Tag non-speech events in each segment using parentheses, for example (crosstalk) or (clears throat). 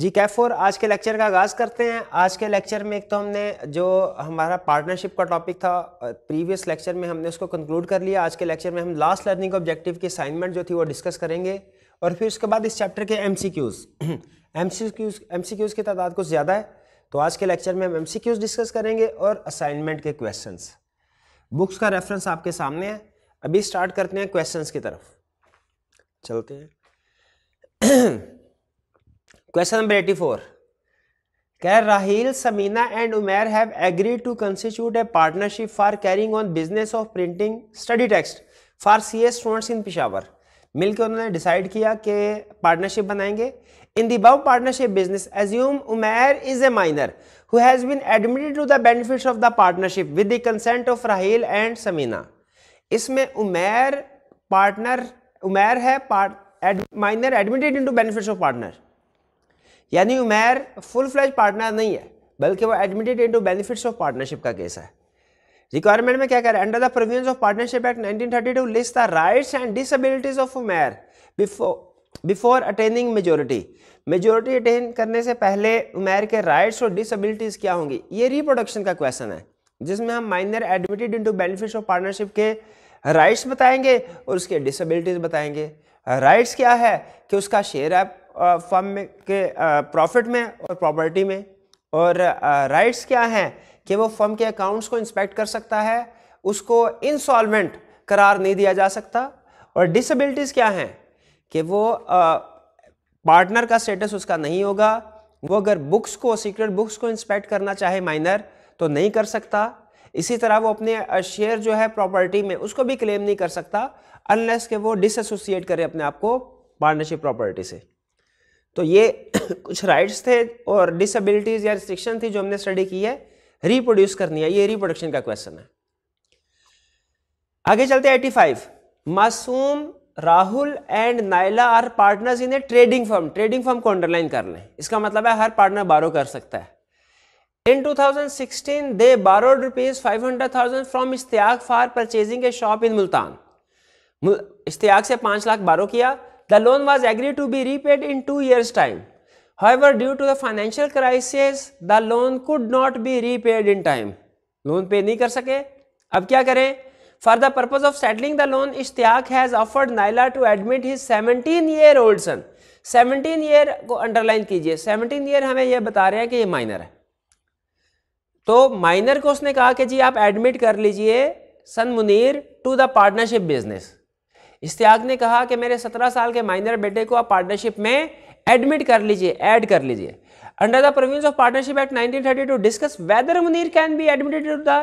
जी Kaif four आज के lecture का आगाज़ करते हैं आज के लेक्चर में एक तो हमने जो हमारा पार्टनरशिप का टॉपिक था प्रीवियस लेक्चर में हमने उसको कंक्लूड कर लिया आज के लेक्चर में हम लास्ट लर्निंग ऑब्जेक्टिव की असाइनमेंट जो थी वो डिस्कस करेंगे और फिर उसके बाद इस चैप्टर के M C Qs M C Qs M C Qs की तादाद कुछ ज़्यादा है तो आज के लेक्चर में हम एम सी क्यूज़ डिस्कस करेंगे और असाइनमेंट के क्वेश्चन बुक्स का रेफरेंस आपके सामने है अभी स्टार्ट करते हैं क्वेश्चन की तरफ चलते हैं (clears throat) क्वेश्चन नंबर एटी फोर कह Raheel Samina and Umer have agreed to constitute a partnership for carrying on business of printing study text for C S students in Peshawar मिलकर उन्होंने डिसाइड किया कि पार्टनरशिप बनाएंगे in the above partnership business assume Umer is a minor who has been admitted to the benefits of the partnership with the consent of Raheel and Samina इसमें Umer partner Umer है minor admitted in to benefits of partner यानी Umair full fledged partner नहीं है बल्कि वो admitted into benefits of partnership का case है requirement में क्या कह रहा है under the provision of partnership act 1932 list the rights and disabilities of Umair before before attaining majority majority attain करने से पहले उमैर के राइट्स और डिसबिलिटीज क्या होंगी ये रिप्रोडक्शन का क्वेश्चन है जिसमें हम minor admitted into benefits of partnership के राइट्स बताएंगे और उसके डिसबिलिटीज बताएंगे राइट्स क्या है कि उसका शेयर फर्म में के प्रॉफिट में और प्रॉपर्टी में और राइट्स क्या हैं कि वो फर्म के अकाउंट्स को इंस्पेक्ट कर सकता है उसको इंसॉलमेंट करार नहीं दिया जा सकता और डिसेबिलिटीज़ क्या हैं कि वो पार्टनर का स्टेटस उसका नहीं होगा वो अगर बुक्स को सीक्रेट बुक्स को इंस्पेक्ट करना चाहे माइनर तो नहीं कर सकता इसी तरह वो अपने शेयर जो है प्रॉपर्टी में उसको भी क्लेम नहीं कर सकता अनलेस के वो डिसोसिएट करे अपने आप को पार्टनरशिप प्रॉपर्टी से तो ये (coughs) कुछ राइट्स थे और डिसबिलिटीज या रिस्ट्रिक्शन थी जो हमने स्टडी की है रिप्रोड्यूस करनी है ये रिप्रोडक्शन का क्वेश्चन है आगे चलते eighty five Masoom Rahul and Naila are partners in a trading firm trading firm को अंडरलाइन कर लें इसका मतलब है हर पार्टनर बारो कर सकता है in 2016, rupees five hundred thousand from Ishtiaq for purchasing a shop in Multan Ishtiaq से पांच लाख बारो किया The loan was agreed to be repaid in two years' time. However, due to the financial crisis, the loan could not be repaid in time. Loan pay नहीं कर सके अब क्या करें for the purpose of settling the loan Ishtiaq has offered Naila to admit his 17 year old son 17 year को underline कीजिए 17 year हमें यह बता रहे हैं कि ये माइनर है तो माइनर को उसने कहा कि जी आप एडमिट कर लीजिए son Munir to the partnership business Ishtiaq ने कहा कि मेरे सत्रह साल के माइनर बेटे को आप पार्टनरशिप में एडमिट कर लीजिए ऐड कर लीजिए under the provisions of partnership act 1932 discuss whether Munir can be admitted to the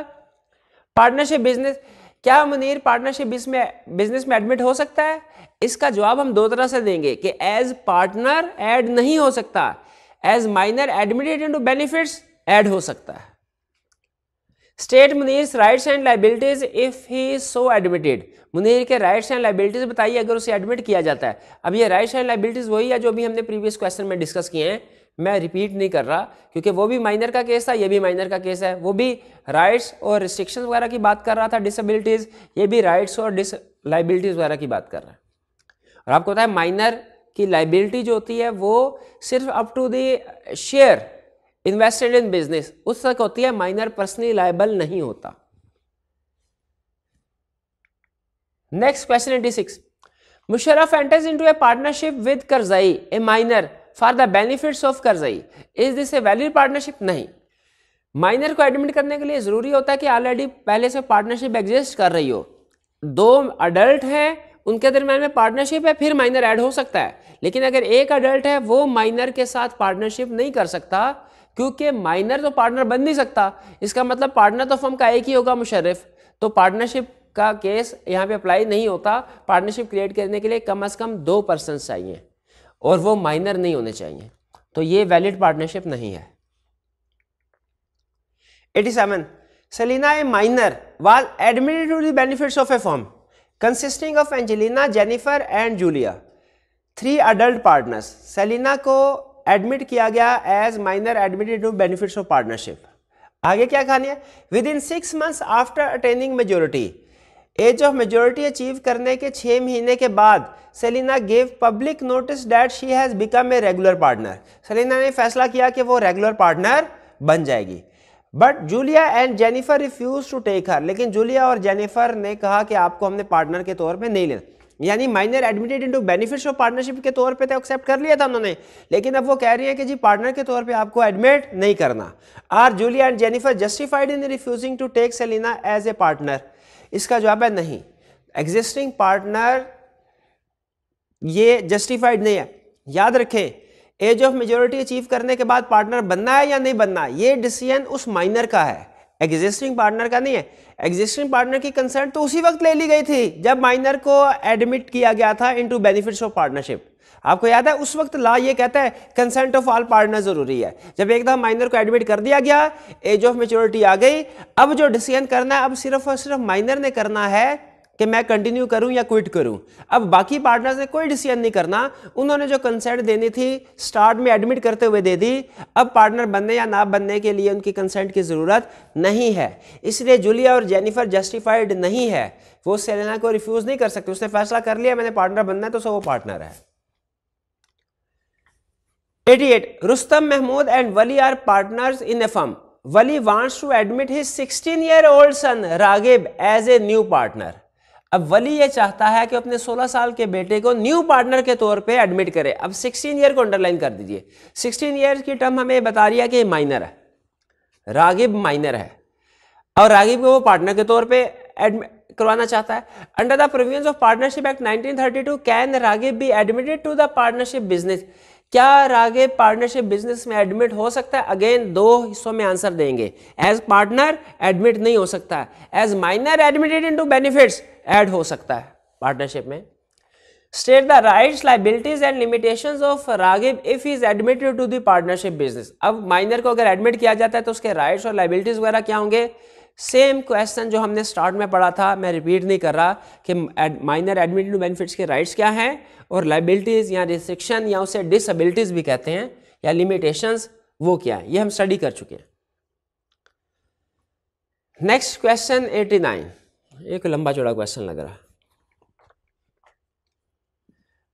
partnership business क्या मुनीर पार्टनरशिप में बिजनेस में एडमिट हो सकता है इसका जवाब हम दो तरह से देंगे कि एज पार्टनर ऐड नहीं हो सकता as minor admitted in to benefits add हो सकता है state Munir's rights and liabilities if he so admitted Munir के राइट्स एंड लाइबिलिटीज बताइए अगर उसे एडमिट किया जाता है अब ये राइट्स एंड लाइबिलिटीज वही है जो भी हमने प्रीवियस क्वेश्चन में डिस्कस किए हैं मैं रिपीट नहीं कर रहा क्योंकि वो भी माइनर का केस था ये भी माइनर का केस है वो भी राइट्स और रिस्ट्रिक्शन वगैरह की बात कर रहा था डिसबिलिटीज ये भी राइट्स और डिस लाइबिलिटीज वगैरह की बात कर रहा है और आपको पता है माइनर की लाइबिलिटी जो होती है वो सिर्फ up to the share invested in business उस तक होती है माइनर पर्सनली लाइबल नहीं होता next question eighty six Musharraf enters into a partnership with Karzai a minor for the benefits of Karzai is this a valid partnership नहीं माइनर को admit करने के लिए ज़रूरी होता है कि ऑलरेडी पहले से पार्टनरशिप एग्जिस्ट कर रही हो दो अडल्ट हैं उनके दरम्यान में पार्टनरशिप है फिर माइनर ऐड हो सकता है लेकिन अगर एक अडल्ट है वो माइनर के साथ पार्टनरशिप नहीं कर सकता क्योंकि माइनर तो पार्टनर बन नहीं सकता इसका मतलब पार्टनर तो फर्म का एक ही होगा मुशर्रफ तो पार्टनरशिप का केस यहाँ पे अप्लाई नहीं होता पार्टनरशिप क्रिएट करने के लिए कम अज़ कम दो पर्सन चाहिए और वो माइनर नहीं होने चाहिए तो ये वैलिड पार्टनरशिप नहीं है eighty seven Selina a minor was admitted to benefits of a firm consisting of Angelina Jennifer and Julia three adult partners Selina को एडमिट किया गया as minor admitted to benefits of partnership आगे क्या कहानी है within six months after attaining majority age of majority achieve करने के छः महीने के बाद Selina gave public notice that she has become a regular partner Selina ने फैसला किया कि वो रेगुलर पार्टनर बन जाएगी but Julia and Jennifer refuse to take her लेकिन जूलिया और जेनिफर ने कहा कि आपको हमने पार्टनर के तौर पर नहीं लेना यानी minor admitted into benefits of partnership के तौर पे तो एक्सेप्ट कर लिया था उन्होंने लेकिन अब वो कह रही है कि जी पार्टनर के तौर पे आपको एडमिट नहीं करना are Julia and Jennifer justified in refusing to take Selina as a partner इसका जवाब है नहीं एग्जिस्टिंग पार्टनर ये जस्टिफाइड नहीं है याद रखें एज ऑफ मेजोरिटी अचीव करने के बाद पार्टनर बनना है या नहीं बनना ये डिसीजन उस माइनर का है एग्जिस्टिंग पार्टनर का नहीं है एग्जिस्टिंग पार्टनर की कंसेंट तो उसी वक्त ले ली गई थी जब माइनर को एडमिट किया गया था इनटू बेनिफिट्स ऑफ पार्टनरशिप आपको याद है उस वक्त लॉ ये कहता है कंसेंट ऑफ ऑल पार्टनर जरूरी है जब एक दफा माइनर को एडमिट कर दिया गया एज ऑफ मेच्योरिटी आ गई अब जो डिसीजन करना है अब सिर्फ और सिर्फ माइनर ने करना है कि मैं कंटिन्यू करूं या क्विट करूं अब बाकी पार्टनर्स ने कोई डिसीजन नहीं करना उन्होंने जो कंसेंट देनी थी स्टार्ट में एडमिट करते हुए दे दी अब पार्टनर बनने या ना बनने के लिए उनकी कंसेंट की ज़रूरत नहीं है इसलिए जूलिया और जेनिफर जस्टिफाइड नहीं है वो सेलेना को रिफ्यूज़ नहीं कर सकते उसने फैसला कर लिया मैंने पार्टनर बनना है तो सो वो पार्टनर है 88 Rustam Mahmood and Wali are partners in a Wali wants to admit his 16 year old son Raghib as a new partner अब वली ये चाहता है कि अपने 16 साल के बेटे को न्यू पार्टनर के तौर पे एडमिट करे अब 16 ईयर को अंडरलाइन कर दीजिए 16 ईयर की टर्म हमें बता रही है कि माइनर है रागिब माइनर है और रागिब को वो पार्टनर के तौर पे एडमिट करवाना चाहता है under the provision of partnership act 1932 can Raghib be admitted to the partnership business क्या रागे पार्टनरशिप बिजनेस में एडमिट हो सकता है अगेन दो हिस्सों में आंसर देंगे एज पार्टनर एडमिट नहीं हो सकता as minor admitted into benefits add हो सकता है पार्टनरशिप में state the rights liabilities and limitation of Raghib if is admitted to the partnership business अब माइनर को अगर एडमिट किया जाता है तो उसके राइट्स और लाइबिलिटीज वगैरह क्या होंगे सेम क्वेश्चन जो हमने स्टार्ट में पढ़ा था मैं रिपीट नहीं कर रहा कि माइनर एडमिट टू बेनिफिट्स के राइट्स क्या हैं और लाइबिलिटीज़ या रिस्ट्रिक्शन या उसे डिसबिलिटीज़ भी कहते हैं या लिमिटेशन वो क्या है ये हम स्टडी कर चुके हैं नेक्स्ट क्वेश्चन नाइन एक लंबा चौड़ा क्वेश्चन लग रहा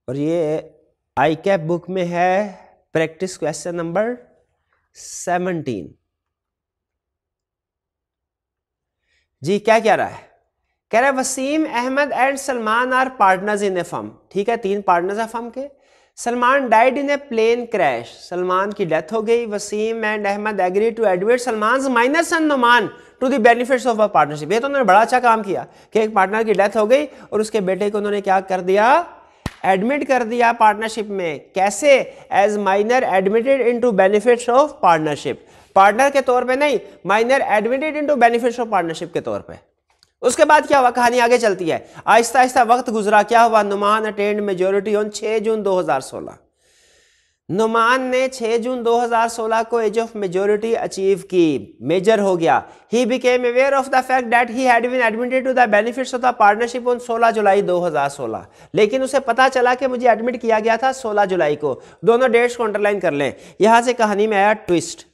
और ये आई कैप बुक में है practice question number seventeen G क्या कह रहा है कह रहा है Waseem Ahmed and Salman are partners in a firm ठीक है तीन पार्टनर्स है फर्म के Salman died in a plane crash Salman की डेथ हो गई Waseem and Ahmed agree to admit Salman minus and Noman to the benefits of a partnership ये तो उन्होंने बड़ा अच्छा काम किया कि एक पार्टनर की डेथ हो गई और उसके बेटे को उन्होंने क्या कर दिया एडमिट कर दिया पार्टनरशिप में कैसे as minor admitted into benefits of partnership partner के तौर पर नहीं minor admitted into benefits of partnership के तौर पर उसके बाद क्या हुआ कहानी आगे चलती है आहिस्ता आहिस्ता वक्त गुजरा क्या हुआ नुमान अटेंड मेजोरिटी ऑन 6 जून 2016 नुमान ने 6 जून 2016 को एज ऑफ मेजोरिटी अचीव की मेजर हो गया he became aware of the fact that he had been admitted to the benefits of the partnership on 16 July 2016 लेकिन उसे पता चला कि मुझे एडमिट किया गया था 16 जुलाई को दोनों डेट्स को अंडरलाइन कर लें यहाँ से कहानी में आया ट्विस्ट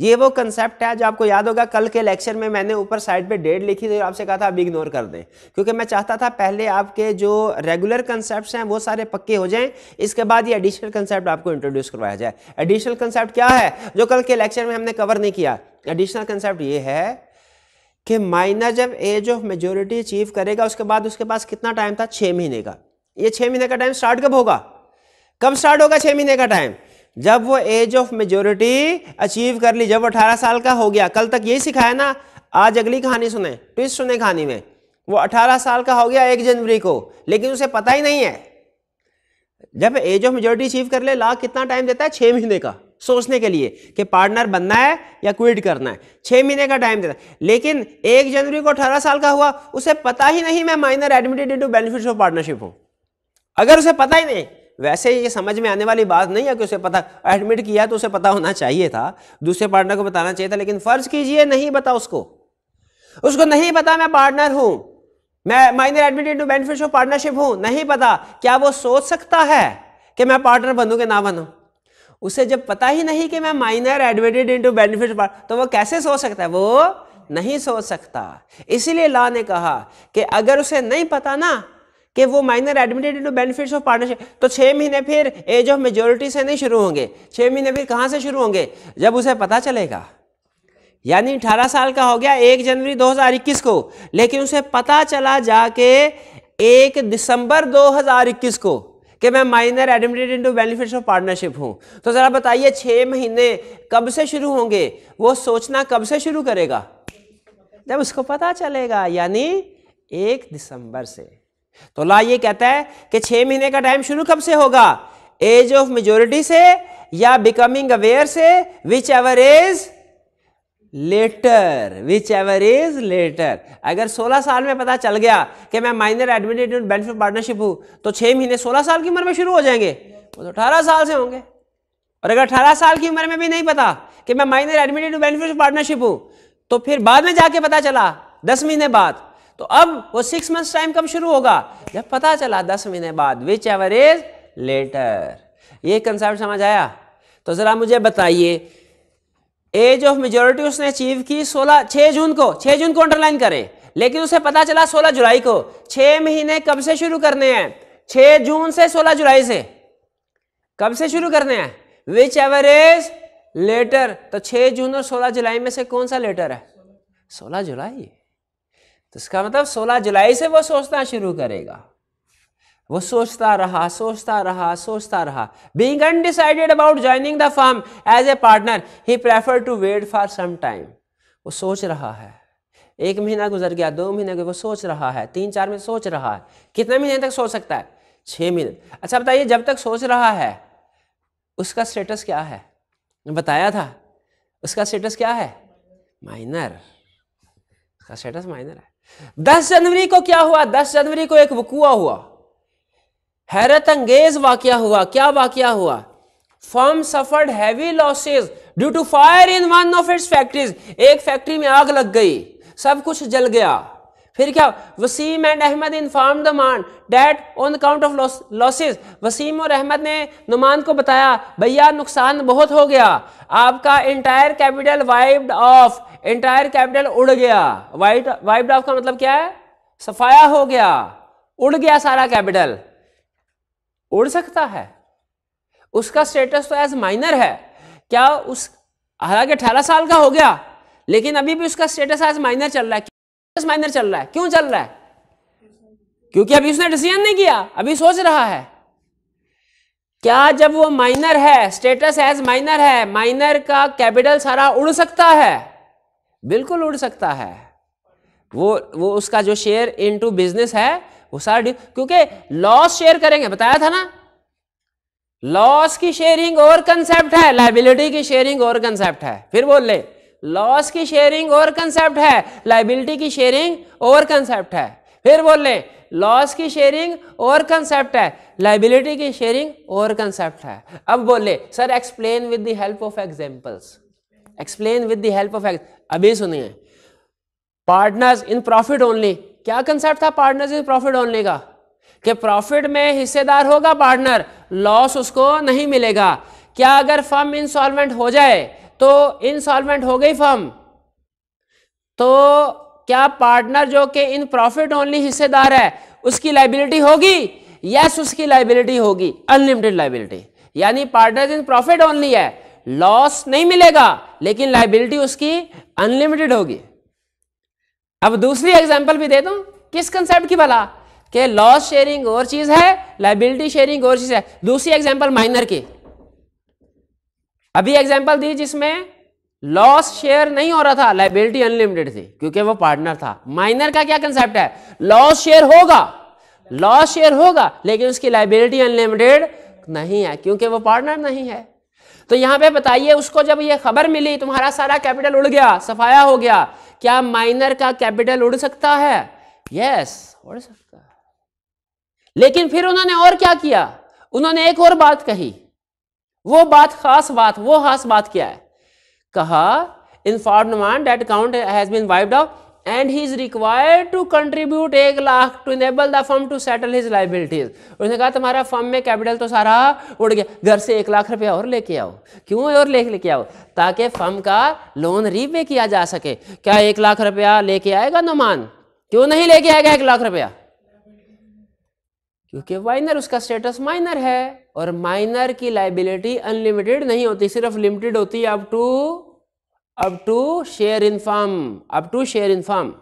ये वो कंसेप्ट है जो आपको याद होगा कल के लेक्चर में मैंने ऊपर साइड पे डेट लिखी थी आपसे कहा था अब इग्नोर कर दें क्योंकि मैं चाहता था पहले आपके जो रेगुलर कंसेप्ट हैं वो सारे पक्के हो जाएं इसके बाद ये एडिशनल कंसेप्ट आपको इंट्रोड्यूस करवाया जाए एडिशनल कंसेप्ट क्या है जो कल के लेक्चर में हमने कवर नहीं किया एडिशनल कंसेप्ट ये है कि माइनर जब एज ऑफ मेजोरिटी अचीव करेगा उसके बाद उसके पास कितना टाइम था छः महीने का ये छः महीने का टाइम स्टार्ट कब होगा कब स्टार्ट होगा छः महीने का टाइम जब वो एज ऑफ मेजोरिटी अचीव कर ली जब अठारह साल का हो गया कल तक यही सिखाया ना आज अगली कहानी सुने ट्विस्ट सुने कहानी में वो अठारह साल का हो गया एक जनवरी को लेकिन उसे पता ही नहीं है जब एज ऑफ मेजोरिटी अचीव कर ले लाख कितना टाइम देता है छह महीने का सोचने के लिए कि पार्टनर बनना है या क्विट करना है छह महीने का टाइम देता है लेकिन एक जनवरी को अठारह साल का हुआ उसे पता ही नहीं मैं minor admitted in into benefit of partnership हूं अगर उसे पता ही नहीं वैसे ये समझ में आने वाली बात नहीं है कि उसे पता एडमिट किया तो उसे पता होना चाहिए था दूसरे पार्टनर को बताना चाहिए था लेकिन फ़र्ज़ कीजिए नहीं पता उसको उसको नहीं पता मैं पार्टनर हूं मैं minor admitted to beneficial partnership हूं नहीं पता क्या वो सोच सकता है कि मैं पार्टनर बनू कि ना बनू उसे जब पता ही नहीं कि मैं माइनर एडमिटेड इनटू बेनिफिट तो वो कैसे सोच सकता है वो नहीं सोच सकता इसीलिए ला ने कहा कि अगर उसे नहीं पता ना कि वो minor admitted into benefits of partnership तो छः महीने फिर एज ऑफ मेजोरिटी से नहीं शुरू होंगे छः महीने फिर कहाँ से शुरू होंगे जब उसे पता चलेगा यानी 18 साल का हो गया 1 जनवरी 2021 को लेकिन उसे पता चला जाके 1 दिसंबर 2021 को कि मैं minor admitted into benefits of partnership हूं तो ज़रा बताइए छः महीने कब से शुरू होंगे वो सोचना कब से शुरू करेगा जब उसको पता चलेगा यानी एक दिसंबर से तो ला ये कहता है कि छह महीने का टाइम शुरू कब से होगा एज ऑफ मेजोरिटी से या बिकमिंग अवेयर से whichever is later whichever is later अगर 16 साल में पता चल गया कि मैं माइनर एडमिटेड बेनिफिट पार्टनरशिप हूं तो छह महीने 16 साल की उम्र में शुरू हो जाएंगे वो तो अठारह साल से होंगे और अगर अठारह साल की उम्र में भी नहीं पता कि मैं माइनर एडमिटेड बेनिफिट पार्टनरशिप हूं तो फिर बाद में जाके पता चला दस महीने बाद तो अब वो सिक्स मंथ्स टाइम कब शुरू होगा जब पता चला दस महीने बाद विच एवर इज लेटर ये कंसेप्ट समझ आया तो ज़रा मुझे बताइए एज ऑफ मेजोरिटी उसने अचीव की 16 6 जून को 6 जून को अंडरलाइन करें लेकिन उसे पता चला 16 जुलाई को 6 महीने कब से शुरू करने हैं 6 जून से 16 जुलाई से कब से शुरू करने हैं विच एवर इज लेटर तो 6 जून और 16 जुलाई में से कौन सा लेटर है 16 जुलाई तो इसका मतलब 16 जुलाई से वो सोचना शुरू करेगा वो सोचता रहा सोचता रहा सोचता रहा being undecided about joining the firm as a partner he prefer to wait for some time वो सोच रहा है एक महीना गुजर गया दो महीने गए वो सोच रहा है तीन चार महीने सोच रहा है कितने महीने तक सोच सकता है छः महीने अच्छा बताइए जब तक सोच रहा है उसका स्टेटस क्या है बताया था उसका स्टेटस क्या है माइनर उसका स्टेटस माइनर है 10 जनवरी को क्या हुआ 10 जनवरी को एक वकुआ हुआ हैरत अंगेज वाक्य हुआ क्या वाक्य हुआ firm suffered heavy losses due to fire in one of its factories एक फैक्ट्री में आग लग गई सब कुछ जल गया फिर क्या Waseem and Ahmed inform the man that on account of losses Waseem और अहमद ने नुमान को बताया भैया नुकसान बहुत हो गया आपका entire capital wiped off entire capital उड़ गया वाइट वाइप्ड ऑफ का मतलब क्या है सफाया हो गया उड़ गया सारा कैपिटल उड़ सकता है उसका स्टेटस तो एज माइनर है क्या उस हालांकि अठारह साल का हो गया लेकिन अभी भी उसका स्टेटस एज माइनर चल रहा है माइनर चल रहा है क्यों चल रहा है क्योंकि अभी उसने डिसीजन नहीं किया अभी सोच रहा है क्या जब वो माइनर है स्टेटस एज माइनर है माइनर का कैपिटल सारा उड़ सकता है बिल्कुल उड़ सकता है वो वो उसका जो शेयर इनटू बिजनेस है वो सारा क्योंकि लॉस शेयर करेंगे बताया था ना लॉस की शेयरिंग और कंसेप्ट है लाइबिलिटी की शेयरिंग और कंसेप्ट है फिर बोल ले लॉस की शेयरिंग और कंसेप्ट है लाइबिलिटी की शेयरिंग और कंसेप्ट है फिर बोल लें लॉस की शेयरिंग और कंसेप्ट है लाइबिलिटी की शेयरिंग और कंसेप्ट है अब बोले sir explain with the help of examples explain with the help of अभी सुनिए पार्टनर्स इन प्रॉफिट ओनली क्या कंसेप्ट था पार्टनर्स इन प्रॉफिट ओनली का कि प्रॉफिट में हिस्सेदार होगा पार्टनर लॉस उसको नहीं मिलेगा क्या अगर फर्म इंसॉल्वेंट हो जाए तो इंसॉलमेंट हो गई फर्म तो क्या पार्टनर जो कि इन प्रॉफिट ओनली हिस्सेदार है उसकी लाइबिलिटी होगी यस उसकी लाइबिलिटी होगी अनलिमिटेड लाइबिलिटी यानी पार्टनर इन प्रॉफिट ओनली है लॉस नहीं मिलेगा लेकिन लाइबिलिटी उसकी अनलिमिटेड होगी अब दूसरी एग्जांपल भी दे दू किस कंसेप्ट की भला के लॉस शेयरिंग और चीज है लाइबिलिटी शेयरिंग और चीज है दूसरी एग्जाम्पल माइनर की अभी एग्जाम्पल दी जिसमें लॉस शेयर नहीं हो रहा था लाइबिलिटी अनलिमिटेड थी क्योंकि वो पार्टनर था माइनर का क्या कंसेप्ट है लॉस शेयर होगा लॉस शेयर होगा लेकिन उसकी लाइबिलिटी अनलिमिटेड नहीं है क्योंकि वो पार्टनर नहीं है तो यहां पे बताइए उसको जब ये खबर मिली तुम्हारा सारा कैपिटल उड़ गया सफाया हो गया क्या माइनर का कैपिटल उड़ सकता है यस उड़ सकता है लेकिन फिर उन्होंने और क्या किया उन्होंने एक और बात कही वो बात खास बात वो खास बात क्या है कहा in man that account has been wiped out and he is required to contribute एक lakh to enable the firm to settle his liabilities उसने कहा तुम्हारा फर्म में कैपिटल तो सारा उड़ गया घर से एक लाख रुपया और लेके आओ क्यों और ले लेके आओ ताकि फर्म का लोन रीपे किया जा सके क्या एक लाख रुपया लेके आएगा नुमान क्यों नहीं लेके आएगा एक लाख रुपया क्योंकि वाइनर उसका स्टेटस माइनर है और माइनर की लाइबिलिटी अनलिमिटेड नहीं होती सिर्फ लिमिटेड होती up to up to share in firm up to share in firm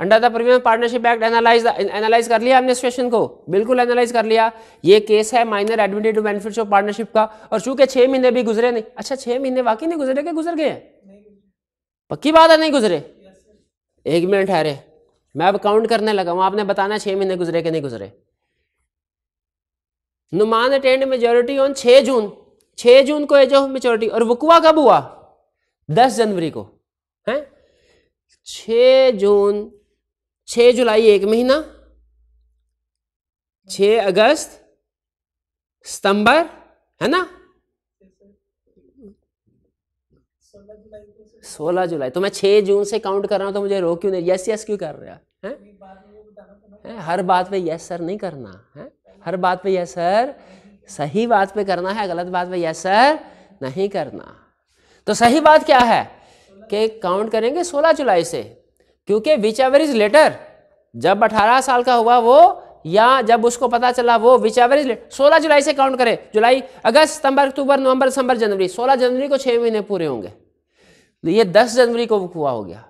under the premium partnership act analyse analyse कर लिया हमने इस को बिल्कुल एनालाइज कर लिया ये केस है minor admitted to benefits of partnership का और चूंकि छह महीने भी गुजरे नहीं अच्छा छह महीने वाकई नहीं गुजरे क्या गुजर गए पक्की बात है नहीं गुजरे yes, एक मिनट ठहरे मैं अब काउंट करने लगा हूं आपने बताना छह महीने गुजरे कि नहीं गुजरे नुमान अटेंड मेजोरिटी ऑन छह जून छ जून को एज ऑफ मेचोरिटी और वकुआ कब हुआ दस जनवरी को है छ जून छ जुलाई एक महीना छ अगस्त सितंबर है ना सोलह जुलाई तो मैं छह जून से काउंट कर रहा हूँ तो मुझे रो क्यों नहीं यस यस क्यों कर रहा है, है? हर बात पे यस सर नहीं करना है हर बात पे यस सर सही बात पे करना है गलत बात पे यस सर नहीं करना तो सही बात क्या है कि काउंट करेंगे 16 जुलाई से क्योंकि विच एवर इज लेटर जब 18 साल का हुआ वो या जब उसको पता चला वो विच एवर इज लेटर सोलह जुलाई से काउंट करें जुलाई अगस्त सितंबर अक्टूबर नवंबर दिसंबर जनवरी सोलह जनवरी को छः महीने पूरे होंगे तो ये 10 जनवरी को हुआ हो गया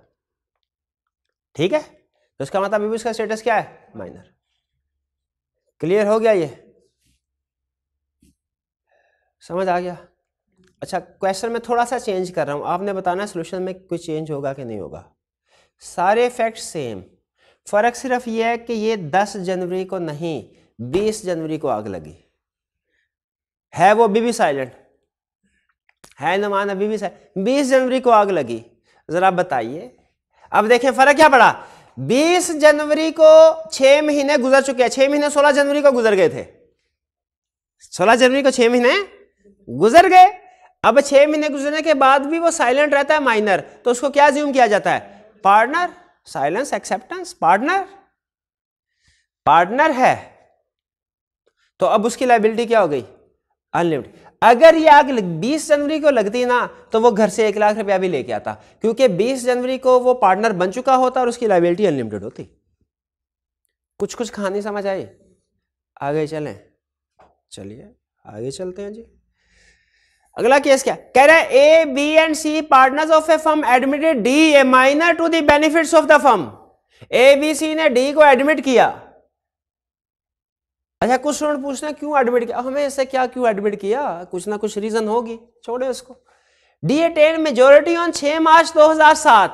ठीक है तो उसका मतलब अभी उसका स्टेटस क्या है माइनर क्लियर हो गया ये समझ आ गया अच्छा क्वेश्चन में थोड़ा सा चेंज कर रहा हूँ आपने बताना सोल्यूशन में कुछ चेंज होगा कि नहीं होगा सारे फैक्ट सेम फ़र्क सिर्फ ये है कि ये 10 जनवरी को नहीं 20 जनवरी को आग लगी है वो अभी भी साइलेंट है नुमान अभी भी बीस जनवरी को आग लगी ज़रा बताइए अब देखें फ़र्क क्या पड़ा बीस जनवरी को छह महीने गुजर चुके हैं छह महीने सोलह जनवरी को गुजर गए थे सोलह जनवरी को छह महीने गुजर गए अब छह महीने गुजरने के बाद भी वो साइलेंट रहता है माइनर तो उसको क्या ज्यूम किया जाता है partner silence acceptance partner partner है तो अब उसकी लाइबिलिटी क्या हो गई अनलिमिटेड अगर ये आग 20 जनवरी को लगती ना तो वो घर से एक लाख रुपया भी लेके आता क्योंकि 20 जनवरी को वो पार्टनर बन चुका होता और उसकी लाइबिलिटी अनलिमिटेड होती कुछ कुछ कहानी समझ आई आगे चलें चलिए आगे चलते हैं जी अगला केस क्या कह रहे A B and C partners of a firm admitted D a minor to the benefits of the firm A B C ने डी को एडमिट किया अच्छा कुछ स्टूडेंट पूछते हैं क्यों एडमिट किया हमें ऐसे क्या क्यों एडमिट किया कुछ ना कुछ रीजन होगी छोड़े उसको D attain majority on 6 March 2007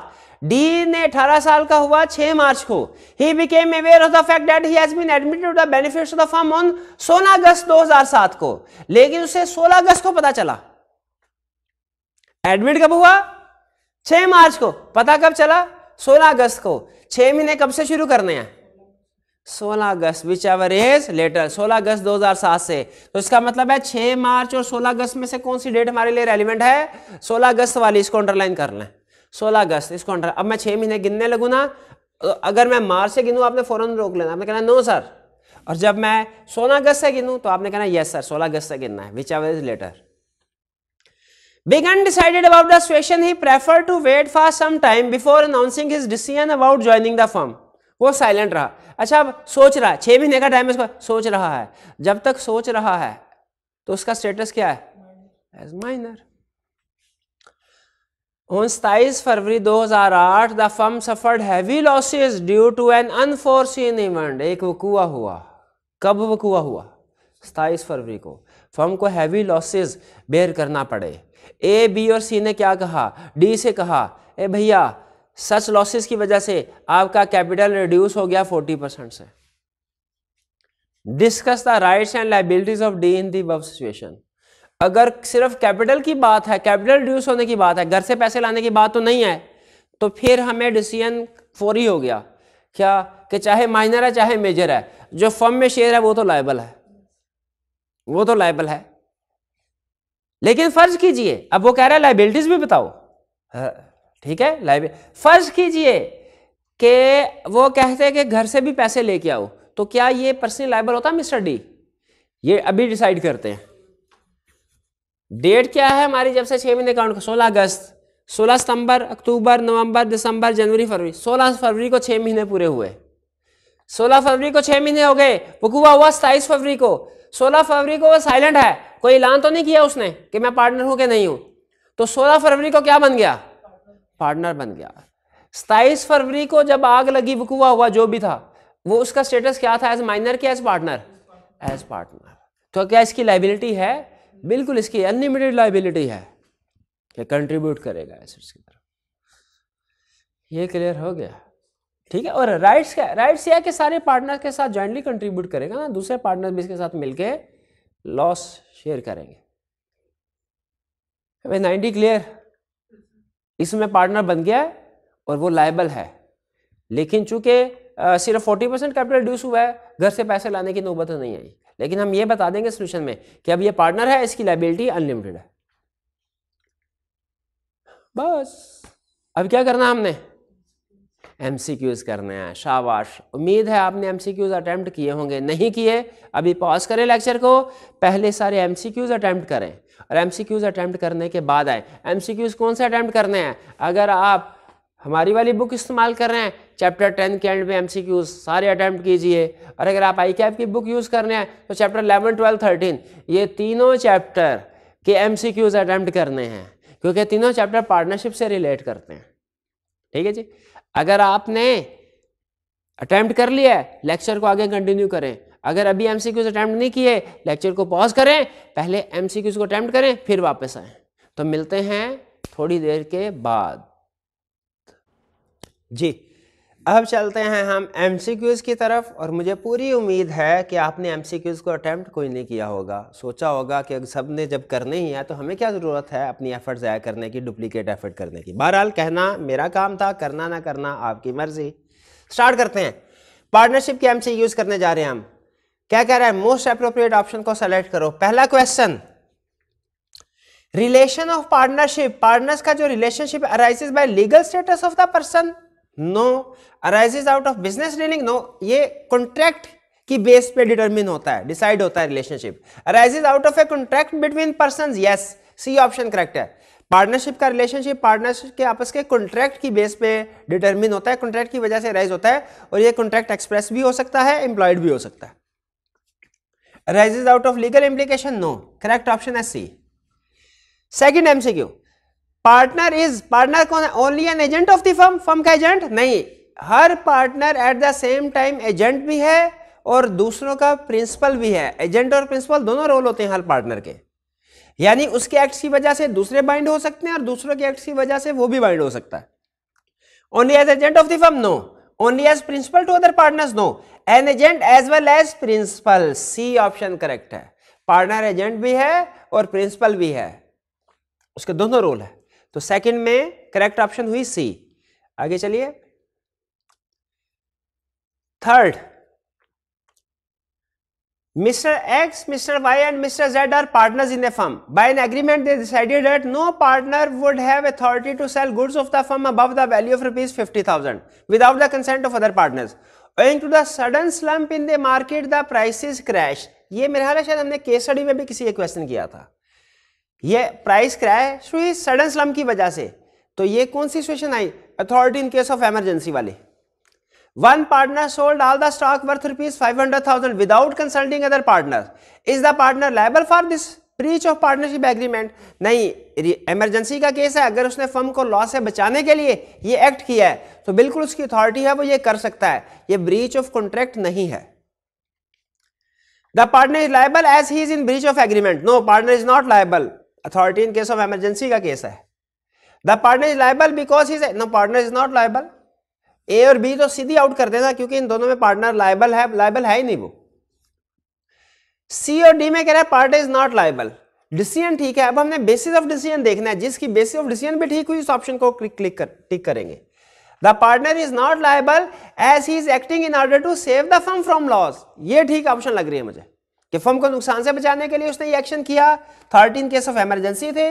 D ने 18 साल का हुआ 6 मार्च को he became aware of the fact that he has been admitted to the benefits of the firm on सोलह अगस्त 2007 को लेकिन उसे 16 अगस्त को पता चला एडमिट कब हुआ 6 मार्च को पता कब चला 16 अगस्त को छह महीने कब से शुरू करने हैं 16 अगस्त विच एवर इज लेटर 16 अगस्त 2007 से तो इसका मतलब है 6 मार्च और 16 अगस्त में से कौन सी डेट हमारे लिए रेलिवेंट है 16 अगस्त वाली इसको अंडरलाइन कर लें 16 अगस्त इसको अंडर अब मैं 6 महीने गिनने लगू ना तो अगर मैं मार्च से गिनूँ आपने फ़ौरन रोक लेना आपने कहना नो सर और जब मैं सोलह अगस्त से गिनूँ तो आपने कहना यस सर सोलह अगस्त से गिनना है whichever is later Big undecided about the situation, he preferred to wait for some time before announcing his decision about joining the firm. वो silent रहा अच्छा अब सोच रहा है छः महीने का टाइम इसको सोच रहा है जब तक सोच रहा है तो उसका स्टेटस क्या है एज माइनर ऑन 27 फरवरी 2008 the firm suffered heavy losses due to an unforeseen event एक वकुआ हुआ कब वकुआ हुआ सताइस फरवरी को फर्म को हैवी लॉसेज बेयर करना पड़े ए बी और सी ने क्या कहा डी से कहा ए भैया सच लॉसेस की वजह से आपका कैपिटल रिड्यूस हो गया फोर्टी परसेंट से discuss the rights and liabilities of D in the situation अगर सिर्फ कैपिटल की बात है कैपिटल रिड्यूस होने की बात है घर से पैसे लाने की बात तो नहीं है तो फिर हमें डिसीजन फोरी हो गया क्या कि चाहे माइनर है चाहे मेजर है जो फर्म में शेयर है वो तो लाइबल है वो तो लाइबल है लेकिन फर्ज कीजिए अब वो कह रहा है लाइबिलिटीज भी बताओ ठीक है लाइब्रेरी फर्ज कीजिए कि वो कहते हैं कि घर से भी पैसे लेके आओ तो क्या ये पर्सनल लाइबल होता है मिस्टर डी ये अभी डिसाइड करते हैं डेट क्या है हमारी जब से छह महीने अकाउंट का सोलह अगस्त सोलह सितंबर अक्टूबर नवंबर दिसंबर जनवरी फरवरी सोलह फरवरी को छह महीने पूरे हुए सोलह फरवरी को छह महीने हो गए वकुआ हुआ सताइस फरवरी को सोलह फरवरी को वो साइलेंट है कोई ऐलान तो नहीं किया उसने कि मैं पार्टनर हूं कि नहीं हूं तो सोलह फरवरी को क्या बन गया पार्टनर बन गया सताइस फरवरी को जब आग लगी वकुआ हुआ जो भी था वो उसका स्टेटस क्या था एज माइनर के एज पार्टनर एज पार्टनर तो क्या इसकी लाइबिलिटी है बिल्कुल इसकी अनलिमिटेड लाइबिलिटी है कि कंट्रीब्यूट करेगा एसेट्स की तरफ ये क्लियर हो गया ठीक है और राइट्स क्या राइट्स यह कि सारे पार्टनर के साथ जॉइंटली कंट्रीब्यूट करेगा ना दूसरे पार्टनर भी इसके साथ मिलके लॉस शेयर करेंगे नाइनटी क्लियर इसमें पार्टनर बन गया है और वो लाइबल है लेकिन चूंकि सिर्फ फोर्टी परसेंट कैपिटल ड्यूस हुआ है घर से पैसे लाने की नौबत नहीं आई लेकिन हम ये बता देंगे सोल्यूशन में कि अब ये पार्टनर है इसकी लाइबिलिटी अनलिमिटेड है बस अब क्या करना हमने एम सी क्यूज करने हैं शाबाश उम्मीद है आपने एम सी क्यूज अटैम्प्ट किए होंगे नहीं किए अभी पॉज करें लेक्चर को पहले सारे एम सी क्यूज अटैम्प्ट करें और एम सी क्यूज़ अटैम्प्ट करने के बाद आए एम सी क्यूज़ कौन से अटैम्प्ट करने हैं अगर आप हमारी वाली बुक इस्तेमाल कर रहे हैं चैप्टर टेन के एंड में एम सारे अटैम्प्ट कीजिए और अगर आप आई कैप की बुक यूज़ कर रहे हैं तो चैप्टर इलेवन ट्वेल्व थर्टीन ये तीनों चैप्टर के एम अटैम्प्ट करने हैं क्योंकि तीनों चैप्टर पार्टनरशिप से रिलेट करते हैं ठीक है जी अगर आपने अटैम्प्ट कर लिया है लेक्चर को आगे कंटिन्यू करें अगर अभी एम सी क्यूज़ अटैम्प्ट नहीं किए लेक्चर को पॉज करें पहले एम सी क्यूज़ को अटैम्प्ट करें फिर वापस आए तो मिलते हैं थोड़ी देर के बाद जी अब चलते हैं हम एम सी क्यूज़ की तरफ और मुझे पूरी उम्मीद है कि आपने एम सी क्यूज़ को अटैम्प्ट कोई नहीं किया होगा सोचा होगा कि सब ने जब करने ही है तो हमें क्या ज़रूरत है अपनी एफ़र्ट ज़ाया करने की डुप्लीकेट एफ़र्ट करने की बहरहाल कहना मेरा काम था करना ना करना आपकी मर्ज़ी स्टार्ट करते हैं पार्टनरशिप के एम सी क्यूज़ करने जा रहे हैं हम क्या कह रहा है मोस्ट अप्रोप्रिएट ऑप्शन को सेलेक्ट करो पहला question relation of partnership partners का जो relationship arises by legal status of the person no arises out of business dealing no ये कॉन्ट्रैक्ट की बेस पे डिटरमिन होता है डिसाइड होता है relationship arises out of a contract between person yes C option correct है partnership का relationship partnership के आपस के कॉन्ट्रैक्ट की बेस पे डिटरमिन होता है कॉन्ट्रैक्ट की वजह से राइज होता है और ये कॉन्ट्रैक्ट एक्सप्रेस भी हो सकता है एम्प्लॉयड भी हो सकता है arises out of legal implication no correct option is c second mcq partner is partner kon only an agent of the firm firm ka agent nahi har partner at the same time agent bhi hai और दूसरों का principal भी है agent और principal दोनों role होते हैं हर partner के यानी उसके एक्ट की वजह से दूसरे बाइंड हो सकते हैं और दूसरों के एक्ट की वजह से वो भी बाइंड हो सकता है only as agent of the firm no only as principal to other partners no an agent as well as principal C option correct है पार्टनर एजेंट भी है और प्रिंसिपल भी है उसके दोनों रोल है तो सेकंड में करेक्ट ऑप्शन हुई सी आगे चलिए third mister X mister Y and mister Z are partners in a firm by an agreement they decided that no partner would have authority to sell goods of the firm above the value of rupees fifty thousand without the consent of other partners to the sudden sudden in the market the price prices crash ये मेरे ख्याल शायद हमने case study में भी किसी एक question किया था ये प्राइस क्रैश हुई सडन स्लम्प की वजह से तो ये कौन सी सिचुएशन आई authority in case of emergency वाले one partner sold all the stock worth rupees five hundred thousand without consulting other partner is the partner liable for this breach of partnership agreement नहीं emergency का case है अगर उसने firm को loss से बचाने के लिए ये एक्ट किया है तो बिल्कुल उसकी अथॉरिटी है वो ये कर सकता है ये ब्रीच ऑफ कॉन्ट्रैक्ट नहीं है the partner is liable as he is in breach of agreement no partner is not liable authority in case of emergency का केस है the partner is liable because he no partner is not liable A और B तो सीधी out कर देना क्योंकि इन दोनों में partner liable है लाइबल है ही नहीं वो सी और डी में कह रहा है party is not liable decision ठीक है अब हमने बेसिस ऑफ डिसीजन देखना है जिसकी बेसिस ऑफ डिसीजन भी ठीक हुई उस ऑप्शन को क्लिक कर टिक करेंगे the partner is not liable as he is acting in order to save the firm from loss ये ठीक ऑप्शन लग रही है मुझे कि फर्म को नुकसान से बचाने के लिए उसने ये एक्शन किया थर्टीन केस ऑफ एमरजेंसी थे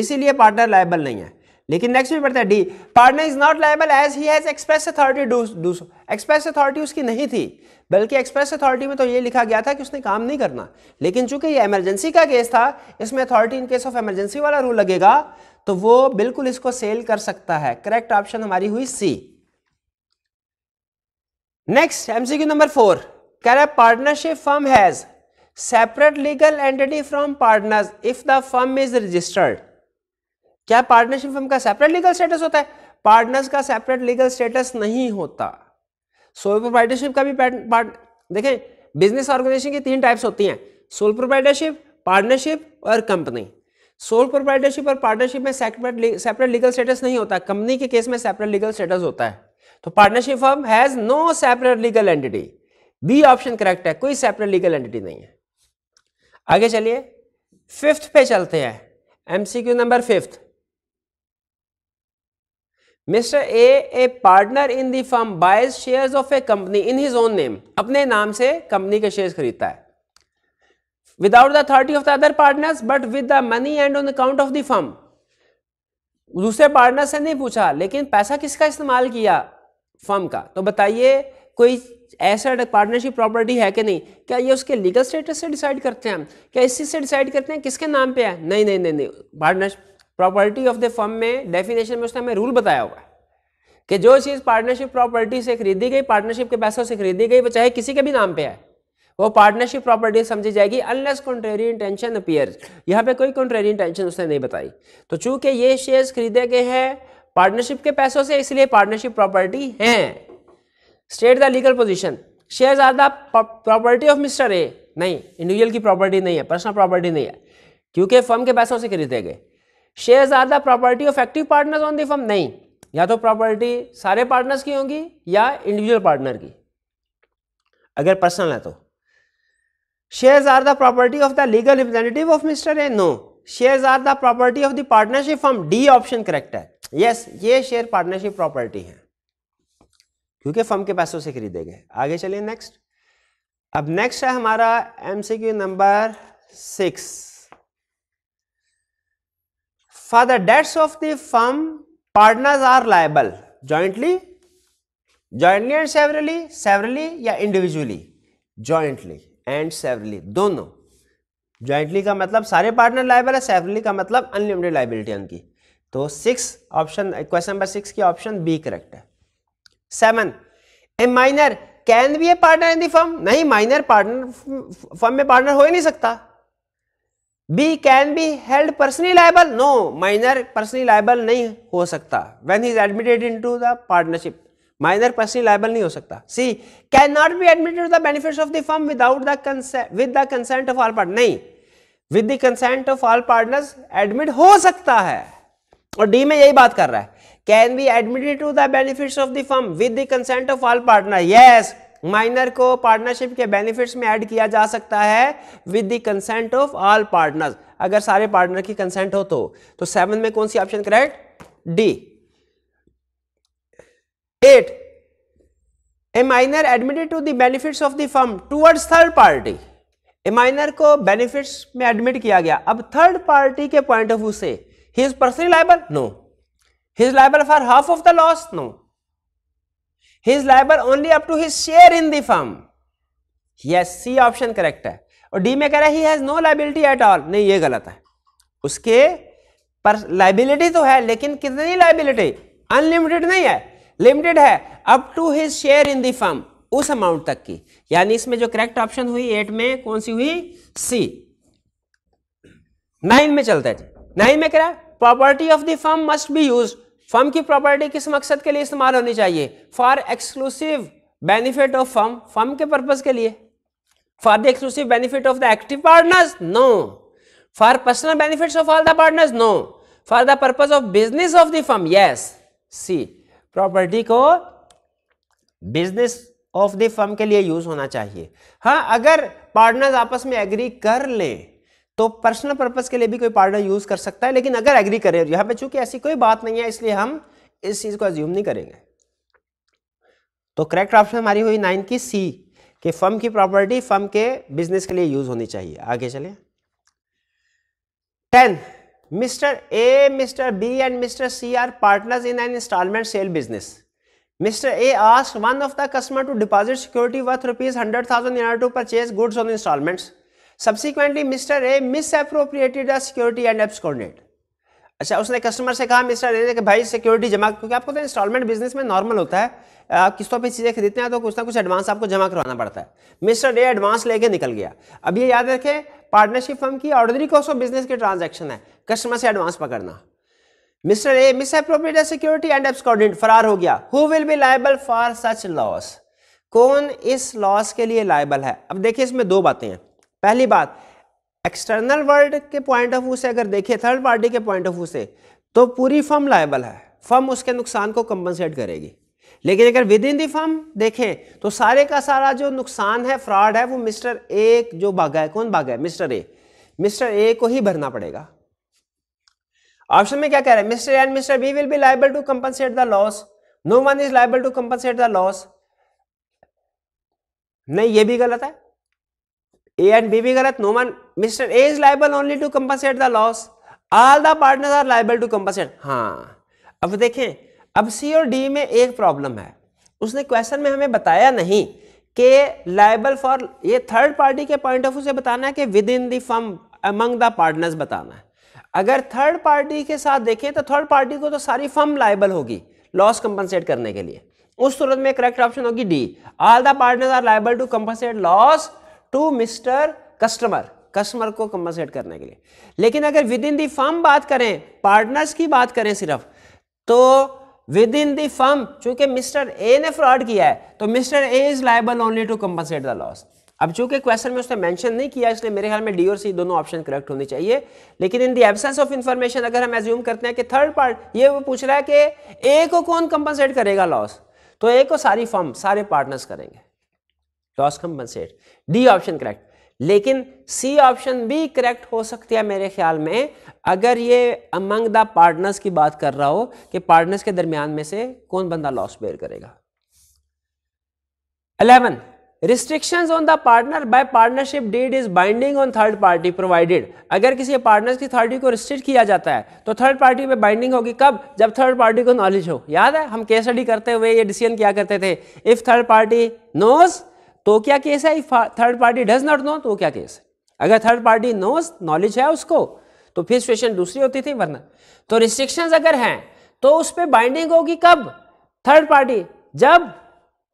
इसीलिए पार्टनर लाइबल नहीं है लेकिन नेक्स्ट में पढ़ते हैं D partner is not liable as he has express authority express authority उसकी नहीं थी बल्कि एक्सप्रेस अथॉरिटी में तो ये लिखा गया था कि उसने काम नहीं करना लेकिन चूंकि ये इमरजेंसी का केस था इसमें authority in case of emergency वाला रूल लगेगा तो वो बिल्कुल इसको सेल कर सकता है करेक्ट ऑप्शन हमारी हुई C next MCQ number four कह रहा है partnership firm has separate legal entity from partners if the firm is registered क्या पार्टनरशिप फर्म का सेपरेट लीगल स्टेटस होता है पार्टनर्स का सेपरेट लीगल स्टेटस नहीं होता सोल प्रोप्राइटरशिप का भी पार्ट देखें बिजनेस ऑर्गेनाइजेशन की तीन टाइप्स होती हैं सोल प्रोप्राइटरशिप पार्टनरशिप और कंपनी सोल प्रोप्राइटरशिप और पार्टनरशिप में सेपरेट सेपरेट लीगल स्टेटस नहीं होता कंपनी के केस में सेपरेट लीगल स्टेटस होता है तो partnership firm has no separate legal entity B option correct है कोई सेपरेट लीगल एंटिटी नहीं है आगे चलिए फिफ्थ पे चलते हैं MCQ number fifth mister A a partner in the firm buys shares of a company in his own name अपने नाम से कंपनी के शेयर्स खरीदता है without the authority of the other partners but with the money and on account of the firm दूसरे partner से नहीं पूछा लेकिन पैसा किसका इस्तेमाल किया फर्म का तो बताइए कोई ऐसा पार्टनरशिप प्रॉपर्टी है कि नहीं क्या ये उसके लीगल स्टेटस से डिसाइड करते हैं क्या इसी से डिसाइड करते हैं किसके नाम पे है नहीं नहीं नहीं नहीं partner property of the firm में डेफिनेशन में उसने हमें रूल बताया हुआ है कि जो चीज़ पार्टनरशिप प्रॉपर्टी से खरीदी गई पार्टनरशिप के पैसों से खरीदी गई वो चाहे किसी के भी नाम पे है वो पार्टनरशिप प्रॉपर्टी समझी जाएगी अनलेस कॉन्ट्रेरी इंटेंशन अपियर यहाँ पे कोई कॉन्ट्रेरी इंटेंशन उसने नहीं बताई तो चूंकि ये शेयर्स खरीदे गए हैं पार्टनरशिप के पैसों से इसलिए पार्टनरशिप प्रॉपर्टी हैं state the legal position share are the property of mister A नहीं इंडिविजुअल की प्रॉपर्टी नहीं है पर्सनल प्रॉपर्टी नहीं है क्योंकि फर्म के पैसों से खरीदे गए shares are the property of active partners on the firm नहीं या तो प्रॉपर्टी सारे पार्टनर्स की होंगी या इंडिविजुअल पार्टनर की अगर पर्सनल है तो shares are the property of the legal representative of mister A no shares are the property of the partnership firm D option correct है यस ये शेयर पार्टनरशिप प्रॉपर्टी है क्योंकि फर्म के पैसों से खरीदे गए आगे चलिए नेक्स्ट अब नेक्स्ट है हमारा MCQ number six for the debts of the firm partners are liable jointly jointly and severally severally या individually jointly and severally दोनों jointly का मतलब सारे partner liable है severally का मतलब unlimited liability उनकी तो six option question number six की ऑप्शन बी करेक्ट है seven a minor can be a partner in the firm नहीं माइनर पार्टनर फर्म में पार्टनर हो ही नहीं सकता B can be held personally liable no minor personally liable नहीं हो सकता when he is admitted to the partnership minor personally liable नहीं हो सकता C can not be admitted the of the firm without the with the consent of all partner नहीं with the consent of all partners admit हो सकता है और D में यही बात कर रहा है can be admitted to the benefit of the firm with the consent of all partner yes minor को पार्टनरशिप के बेनिफिट्स में ऐड किया जा सकता है with the consent of all partners अगर सारे पार्टनर की कंसेंट हो तो तो सेवन में कौन सी option correct D eight a minor admitted to the benefits of the firm towards third party a minor को बेनिफिट्स में एडमिट किया गया अब थर्ड पार्टी के पॉइंट ऑफ व्यू से he is personally liable no he is liable for half of the loss no he is liable only up to his share in the firm yes C option correct है और D में कह रहा है he has no liability at all नहीं ये गलत है उसके पर लाइबिलिटी तो है लेकिन कितनी लाइबिलिटी अनलिमिटेड नहीं है लिमिटेड है up to his share in the firm उस अमाउंट तक की यानी इसमें जो करेक्ट ऑप्शन हुई एट में कौन सी हुई सी नाइन में चलता है नाइन में कह रहा है property of the firm must be use firm की प्रॉपर्टी किस मकसद के लिए इस्तेमाल होनी चाहिए for exclusive benefit of firm firm के पर्पज के लिए for the exclusive benefit of the active partners no for personal benefit of all the partners no for the purpose of business of the firm yes C property को business of the firm के लिए use होना चाहिए हाँ अगर partners आपस में agree कर लें तो पर्सनल पर्पज़ के लिए भी कोई पार्टनर यूज़ कर सकता है लेकिन अगर एग्री करें यहां पे चूंकि ऐसी कोई बात नहीं है इसलिए हम इस चीज़ को एज्यूम नहीं करेंगे तो करेक्ट ऑप्शन हमारी हुई नाइन की सी कि फर्म की प्रॉपर्टी फर्म के बिजनेस के लिए यूज़ होनी चाहिए आगे चले ten mister A mister B and mister C are partners in an installment sale business mister A asked one of the customer to deposit security worth rupees hundred thousand in to purchase goods on installments subsequently mister A misappropriated security and absconded अच्छा उसने customer से कहा mister A कि भाई security जमा क्योंकि आपको तो इंस्टॉलमेंट बिजनेस में नॉर्मल होता है आप किस्तों पे चीज़ें खरीदते हैं तो कुछ ना कुछ एडवांस आपको जमा करवाना पड़ता है मिस्टर ए एडवांस लेके निकल गया अब ये याद रखें पार्टनरशिप फर्म की ऑर्डनरी कॉस्ट ऑफ बिजनेस की ट्रांजेक्शन है कस्टमर से एडवांस पकड़ना mister A misappropriate security and absconded फरार हो गया who will be liable for such loss कौन इस लॉस के लिए लाइबल है अब देखिए इसमें दो बातें हैं पहली बात एक्सटर्नल वर्ल्ड के पॉइंट ऑफ व्यू से अगर देखिए थर्ड पार्टी के पॉइंट ऑफ व्यू से तो पूरी फर्म लाइबल है फर्म उसके नुकसान को कंपनसेट करेगी लेकिन अगर विद इन दी फर्म देखें तो सारे का सारा जो नुकसान है फ्रॉड है वो मिस्टर ए जो भागा है कौन भागा है मिस्टर ए मिस्टर ए को ही भरना पड़ेगा ऑप्शन में क्या कह रहे हैं mister and mister B will be liable to compensate the loss no one is liable to compensate the loss नहीं ये भी गलत है A and B भी गलत no one Mr. A is liable only to compensate the loss. All the partners are liable to compensate. हाँ अब देखें अब C और D में एक प्रॉब्लम है उसने क्वेश्चन में हमें बताया नहीं कि लाइबल फॉर ये थर्ड पार्टी के पॉइंट ऑफ व्यू से बताना है कि within the firm among the partners बताना है अगर थर्ड पार्टी के साथ देखें तो थर्ड पार्टी को तो सारी फर्म लाइबल होगी लॉस कंपनसेट करने के लिए उस सूरत में करेक्ट ऑप्शन होगी D all the partners are liable to compensate loss to mister customer customer को कंपनसेट करने के लिए लेकिन अगर विद इन दी फर्म बात करें पार्टनर्स की बात करें सिर्फ तो विद इन दी फर्म चूंकि मिस्टर ए ने फ्रॉड किया है तो mister A is liable only to compensate the loss अब चूंकि क्वेश्चन में उसने मेंशन नहीं किया इसलिए मेरे ख्याल में डी और सी दोनों ऑप्शन करेक्ट होनी चाहिए लेकिन in the absence of information अगर हम एज्यूम करते हैं कि थर्ड पार्ट ये वो पूछ रहा है कि ए को कौन कंपनसेट करेगा लॉस तो ए को सारी फर्म सारे पार्टनर्स करेंगे loss compensate D option correct लेकिन सी ऑप्शन भी करेक्ट हो सकती है मेरे ख्याल में अगर ये अमंग द पार्टनर्स की बात कर रहा हो कि पार्टनर्स के दरमियान में से कौन बंदा लॉस बेयर करेगा eleven restriction on the partner by partnership deed is binding on third party provided अगर किसी पार्टनर की थर्ड को रिस्ट्रिक्ट किया जाता है तो थर्ड पार्टी पे बाइंडिंग होगी कब जब थर्ड पार्टी को नॉलेज हो याद है हम केस स्टडी करते हुए ये डिसीजन क्या करते थे इफ थर्ड पार्टी नोज तो क्या केस है third party does not know तो क्या केस है अगर थर्ड पार्टी नोस नॉलेज है उसको तो फिर सिचुएशन दूसरी होती थी वरना तो रिस्ट्रिक्शंस अगर हैं तो उस पर बाइंडिंग होगी कब थर्ड पार्टी जब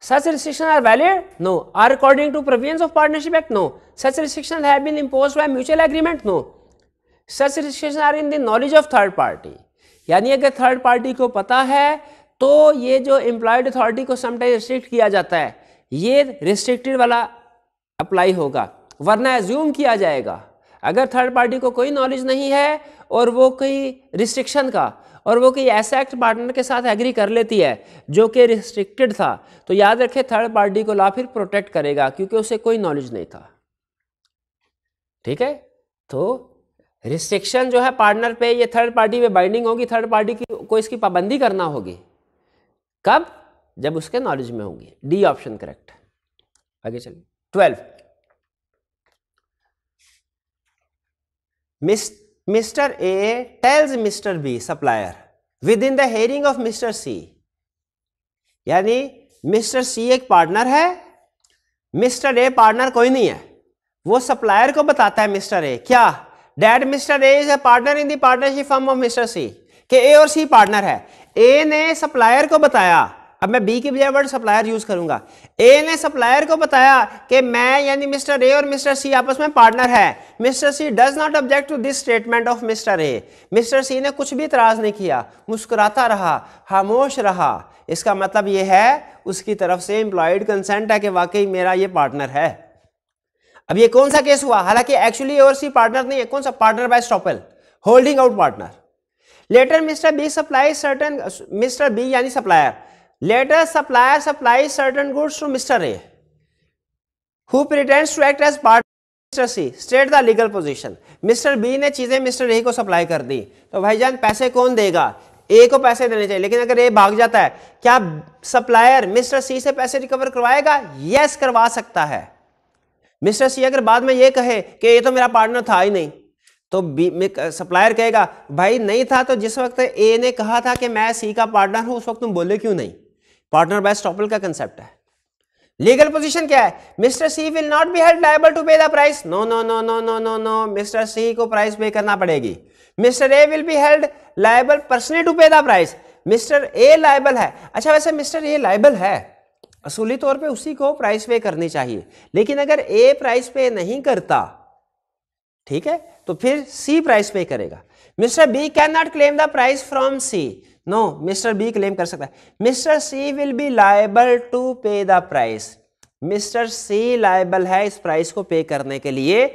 such restriction are valid no are according to provision of partnership act no such restriction has been impose by mutual agreement no such restriction are in the knowledge of third party यानी अगर third party को पता है तो ये जो employed authority को sometime restrict किया जाता है ये रिस्ट्रिक्टेड वाला अप्लाई होगा वरना एज्यूम किया जाएगा अगर थर्ड पार्टी को कोई नॉलेज नहीं है और वो कोई रिस्ट्रिक्शन का और वो कोई ऐसा एक्ट पार्टनर के साथ एग्री कर लेती है जो कि रिस्ट्रिक्टेड था तो याद रखे थर्ड पार्टी को ला फिर प्रोटेक्ट करेगा क्योंकि उसे कोई नॉलेज नहीं था ठीक है तो रिस्ट्रिक्शन जो है पार्टनर पे ये थर्ड पार्टी पे बाइंडिंग होगी थर्ड पार्टी की को इसकी पाबंदी करना होगी कब जब उसके नॉलेज में होंगी डी ऑप्शन करेक्ट है आगे चलिए twelve mister A tells mister B supplier within the hearing of mister C यानी मिस्टर सी एक पार्टनर है मिस्टर ए पार्टनर कोई नहीं है वो सप्लायर को बताता है मिस्टर ए क्या that mister A is a partner in partnership firm of mister C के ए और सी पार्टनर है ए ने सप्लायर को बताया अब मैं बी की बजाय वर्ड सप्लायर यूज करूंगा ए ने सप्लायर को बताया कि मैं यानी मिस्टर ए और मिस्टर सी आपस में पार्टनर है mister C does not object to this statement of mister A mister C ने कुछ भी इतराज नहीं किया मुस्कुराता रहा खामोश रहा इसका मतलब यह है उसकी तरफ से एम्प्लॉयड कंसेंट है कि वाकई मेरा ये पार्टनर है अब ये कौन सा केस हुआ हालांकि एक्चुअली ए और सी पार्टनर नहीं है कौन सा partner by estoppel holding out partner later mister B supply certain mister B यानी supplier later supplier supply certain goods to mister A who pretends to act as part mister C state the legal position mister B ने चीजें mister A को supply कर दी तो भाई जान पैसे कौन देगा ए को पैसे देने चाहिए लेकिन अगर ए भाग जाता है क्या सप्लायर मिस्टर सी से पैसे रिकवर करवाएगा यस करवा सकता है मिस्टर सी अगर बाद में ये कहे कि ये तो मेरा पार्टनर था ही नहीं तो बी सप्लायर कहेगा भाई नहीं था तो जिस वक्त ए ने कहा था कि मैं सी का पार्टनर हूं उस वक्त तुम बोले क्यों नहीं पार्टनर बाय स्टॉपल का कंसेप्ट है लीगल पोजीशन क्या है mister C will not be held liable to pay the price no no no no no no no mister C को प्राइस पे करना पड़ेगी mister A will be held liable personally to pay the price mister A liable है अच्छा वैसे mister A liable है असूली तौर पे उसी को प्राइस पे करनी चाहिए लेकिन अगर ए प्राइस पे नहीं करता ठीक है तो फिर सी प्राइस पे करेगा mister B can not claim the price from C no mister B claim कर सकता है mister C will be liable to pay the price mister C liable है इस प्राइस को पे करने के लिए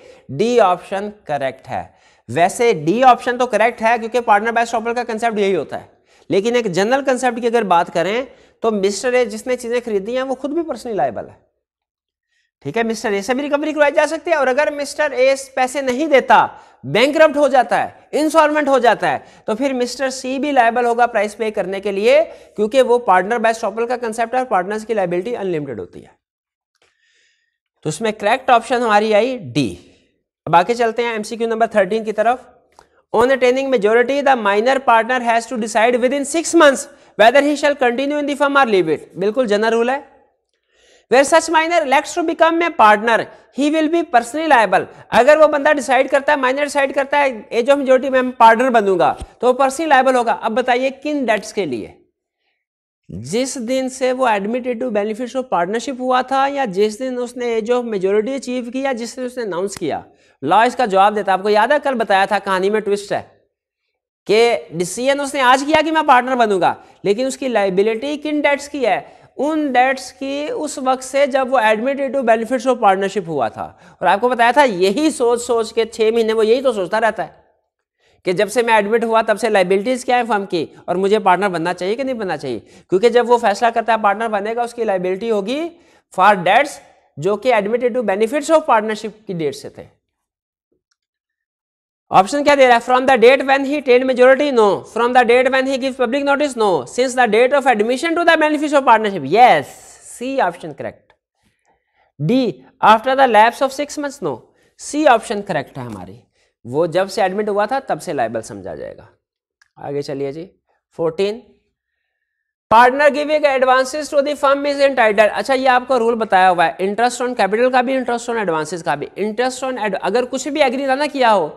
डी ऑप्शन करेक्ट है वैसे डी ऑप्शन तो करेक्ट है क्योंकि पार्टनर बाय स्टॉपर का कंसेप्ट यही होता है लेकिन एक जनरल कंसेप्ट की अगर बात करें तो मिस्टर ए जिसने चीजें खरीदी हैं वो खुद भी पर्सनली लाइबल है ठीक है मिस्टर ए से भी रिकवरी करवाई जा सकती है और अगर मिस्टर ए पैसे नहीं देता बैंक हो जाता है इंस्टॉलमेंट हो जाता है तो फिर मिस्टर सी भी लाइबल होगा प्राइस पे करने के लिए क्योंकि वो पार्टनर बाय स्टॉपल का कंसेप्ट है और पार्टनर्स की लाइबिलिटी अनलिमिटेड होती है तो उसमें करेक्ट ऑप्शन हमारी आई डी बाकी चलते हैं एमसीक्यू नंबर थर्टीन की तरफ on attaining majority the minor partner has to decide within 6 months whether he shall continue in the firm or leave it bilkul general rule hai where such minor elects to become a partner he will be personally liable अगर वो बंदा decide करता है minor decide करता है age of majority में partner बनूंगा तो पर्सनली लाइबल होगा अब बताइए किन डेट्स के लिए जिस दिन से वो admitted to benefit of partnership हुआ था या जिस दिन उसने एज ऑफ मेजोरिटी अचीव किया जिस दिन उसने अनाउंस किया लॉ इसका जवाब देता आपको याद है कल बताया था कहानी में ट्विस्ट है कि डिसीजन उसने आज किया कि मैं पार्टनर बनूंगा लेकिन उसकी लाइबिलिटी किन डेट्स की है उन डेट्स की उस वक्त से जब वो admitted to benefits of partnership हुआ था और आपको बताया था यही सोच सोच के छः महीने वो यही तो सोचता रहता है कि जब से मैं एडमिट हुआ तब से लाइबिलिटीज़ क्या है फर्म की और मुझे पार्टनर बनना चाहिए कि नहीं बनना चाहिए क्योंकि जब वो फैसला करता है पार्टनर बनेगा उसकी लाइबिलिटी होगी फॉर डेट्स जो कि admitted to benefits of partnership की डेट से थे ऑप्शन क्या दे रहा है from the date when he attain majority no from the date when he give public notice no since the date of admission to the benefit of partnership yes C option correct D after the lapse of six month no C option correct है हमारी वो जब से admit हुआ था तब से liable समझा जाएगा आगे चलिए जी fourteen partner giving advances to the firm is entitle अच्छा ये आपको रूल बताया हुआ है इंटरेस्ट ऑन कैपिटल का भी इंटरेस्ट ऑन एडवांसेस का भी इंटरेस्ट ऑन अगर कुछ भी एग्री ना किया हो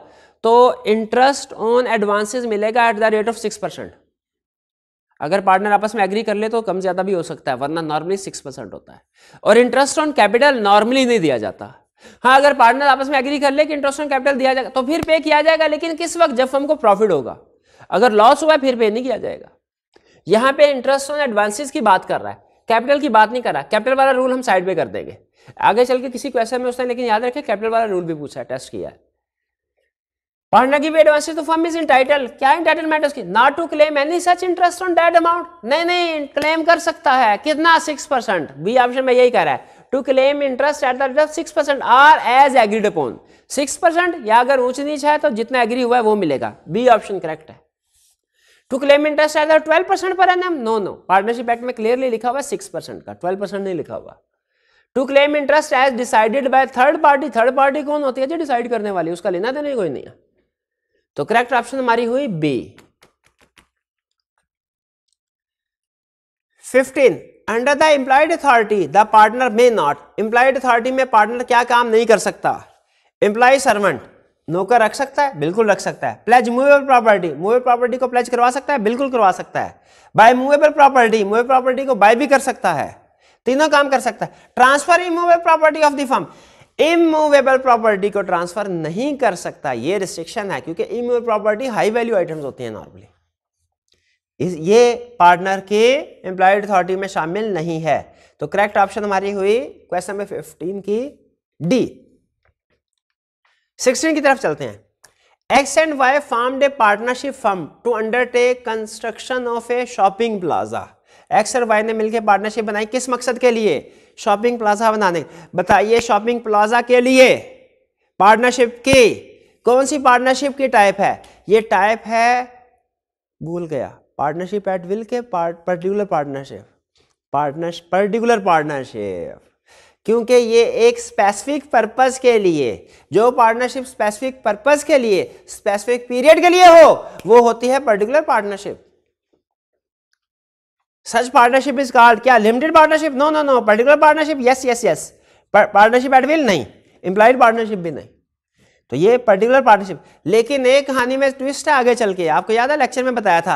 तो इंटरेस्ट ऑन एडवांसेस मिलेगा at the rate of six percent अगर पार्टनर आपस में एग्री कर ले तो कम ज्यादा भी हो सकता है वरना नॉर्मली सिक्स परसेंट होता है और इंटरेस्ट ऑन कैपिटल नॉर्मली नहीं दिया जाता हाँ अगर पार्टनर आपस में एग्री कर ले कि इंटरेस्ट ऑन कैपिटल दिया जाएगा तो फिर पे किया जाएगा लेकिन किस वक्त जब हमको प्रॉफिट होगा अगर लॉस हुआ फिर पे नहीं किया जाएगा यहां पे इंटरेस्ट ऑन एडवांसेस की बात कर रहा है कैपिटल की बात नहीं कर रहा कैपिटल वाला रूल हम साइड पे कर देंगे आगे चल के किसी क्वेश्चन में उसने लेकिन याद रखें कैपिटल वाला रूल भी पूछा है टेस्ट किया है Parnagi advances to firm is entitled. क्या entitlement उसकी? Not to claim any such interest on that amount नहीं नहीं क्लेम कर सकता है कितना सिक्स परसेंट बी ऑप्शन में यही कह रहा है to claim interest at the rate of six percent or as agreed upon six percent या अगर ऊंच नीच है तो जितना एग्री हुआ है वो मिलेगा बी ऑप्शन करेक्ट है to claim interest at the twelve percent per annum no no partnership act में क्लियरली लिखा हुआ है सिक्स परसेंट का ट्वेल्व परसेंट नहीं लिखा हुआ to claim interest as decided by third party third party कौन होती है जो डिसाइड करने वाली उसका लेना देना कोई नहीं है तो करेक्ट ऑप्शन हमारी हुई B fifteen under the employed authority the partner may not employed authority में पार्टनर क्या काम नहीं कर सकता एम्प्लॉय सर्वेंट नौकर रख सकता है बिल्कुल रख सकता है pledge movable property movable property को प्लेज करवा सकता है बिल्कुल करवा सकता है buy movable property movable property को बाय भी कर सकता है तीनों काम कर सकता है transfer immovable property of the firm immovable property को ट्रांसफर नहीं कर सकता ये रिस्ट्रिक्शन है क्योंकि immovable property high value items होती हैं नॉर्मली ये पार्टनर के एम्प्लॉयड अथॉरिटी में शामिल नहीं है तो करेक्ट ऑप्शन हमारी हुई क्वेश्चन नंबर फिफ्टीन की डी सिक्सटीन की तरफ चलते हैं X and Y form a partnership firm to undertake construction of a shopping plaza X और वाई ने मिलकर पार्टनरशिप बनाई किस मकसद के लिए शॉपिंग प्लाजा बनाने बताइए शॉपिंग प्लाजा के लिए पार्टनरशिप की कौन सी पार्टनरशिप की टाइप है ये टाइप है भूल गया पार्टनरशिप एट विल के particular partnership partner particular partnership क्योंकि ये एक स्पेसिफिक पर्पस के लिए जो पार्टनरशिप स्पेसिफिक पर्पस के लिए स्पेसिफिक पीरियड के लिए हो वो होती है particular partnership such partnership is called kya limited partnership no no no particular partnership yes yes yes partnership at will nahi implied partnership bhi nahi तो ये पर्टिकुलर पार्टनरशिप लेकिन एक कहानी में ट्विस्ट है आगे चल के आपको याद है लेक्चर में बताया था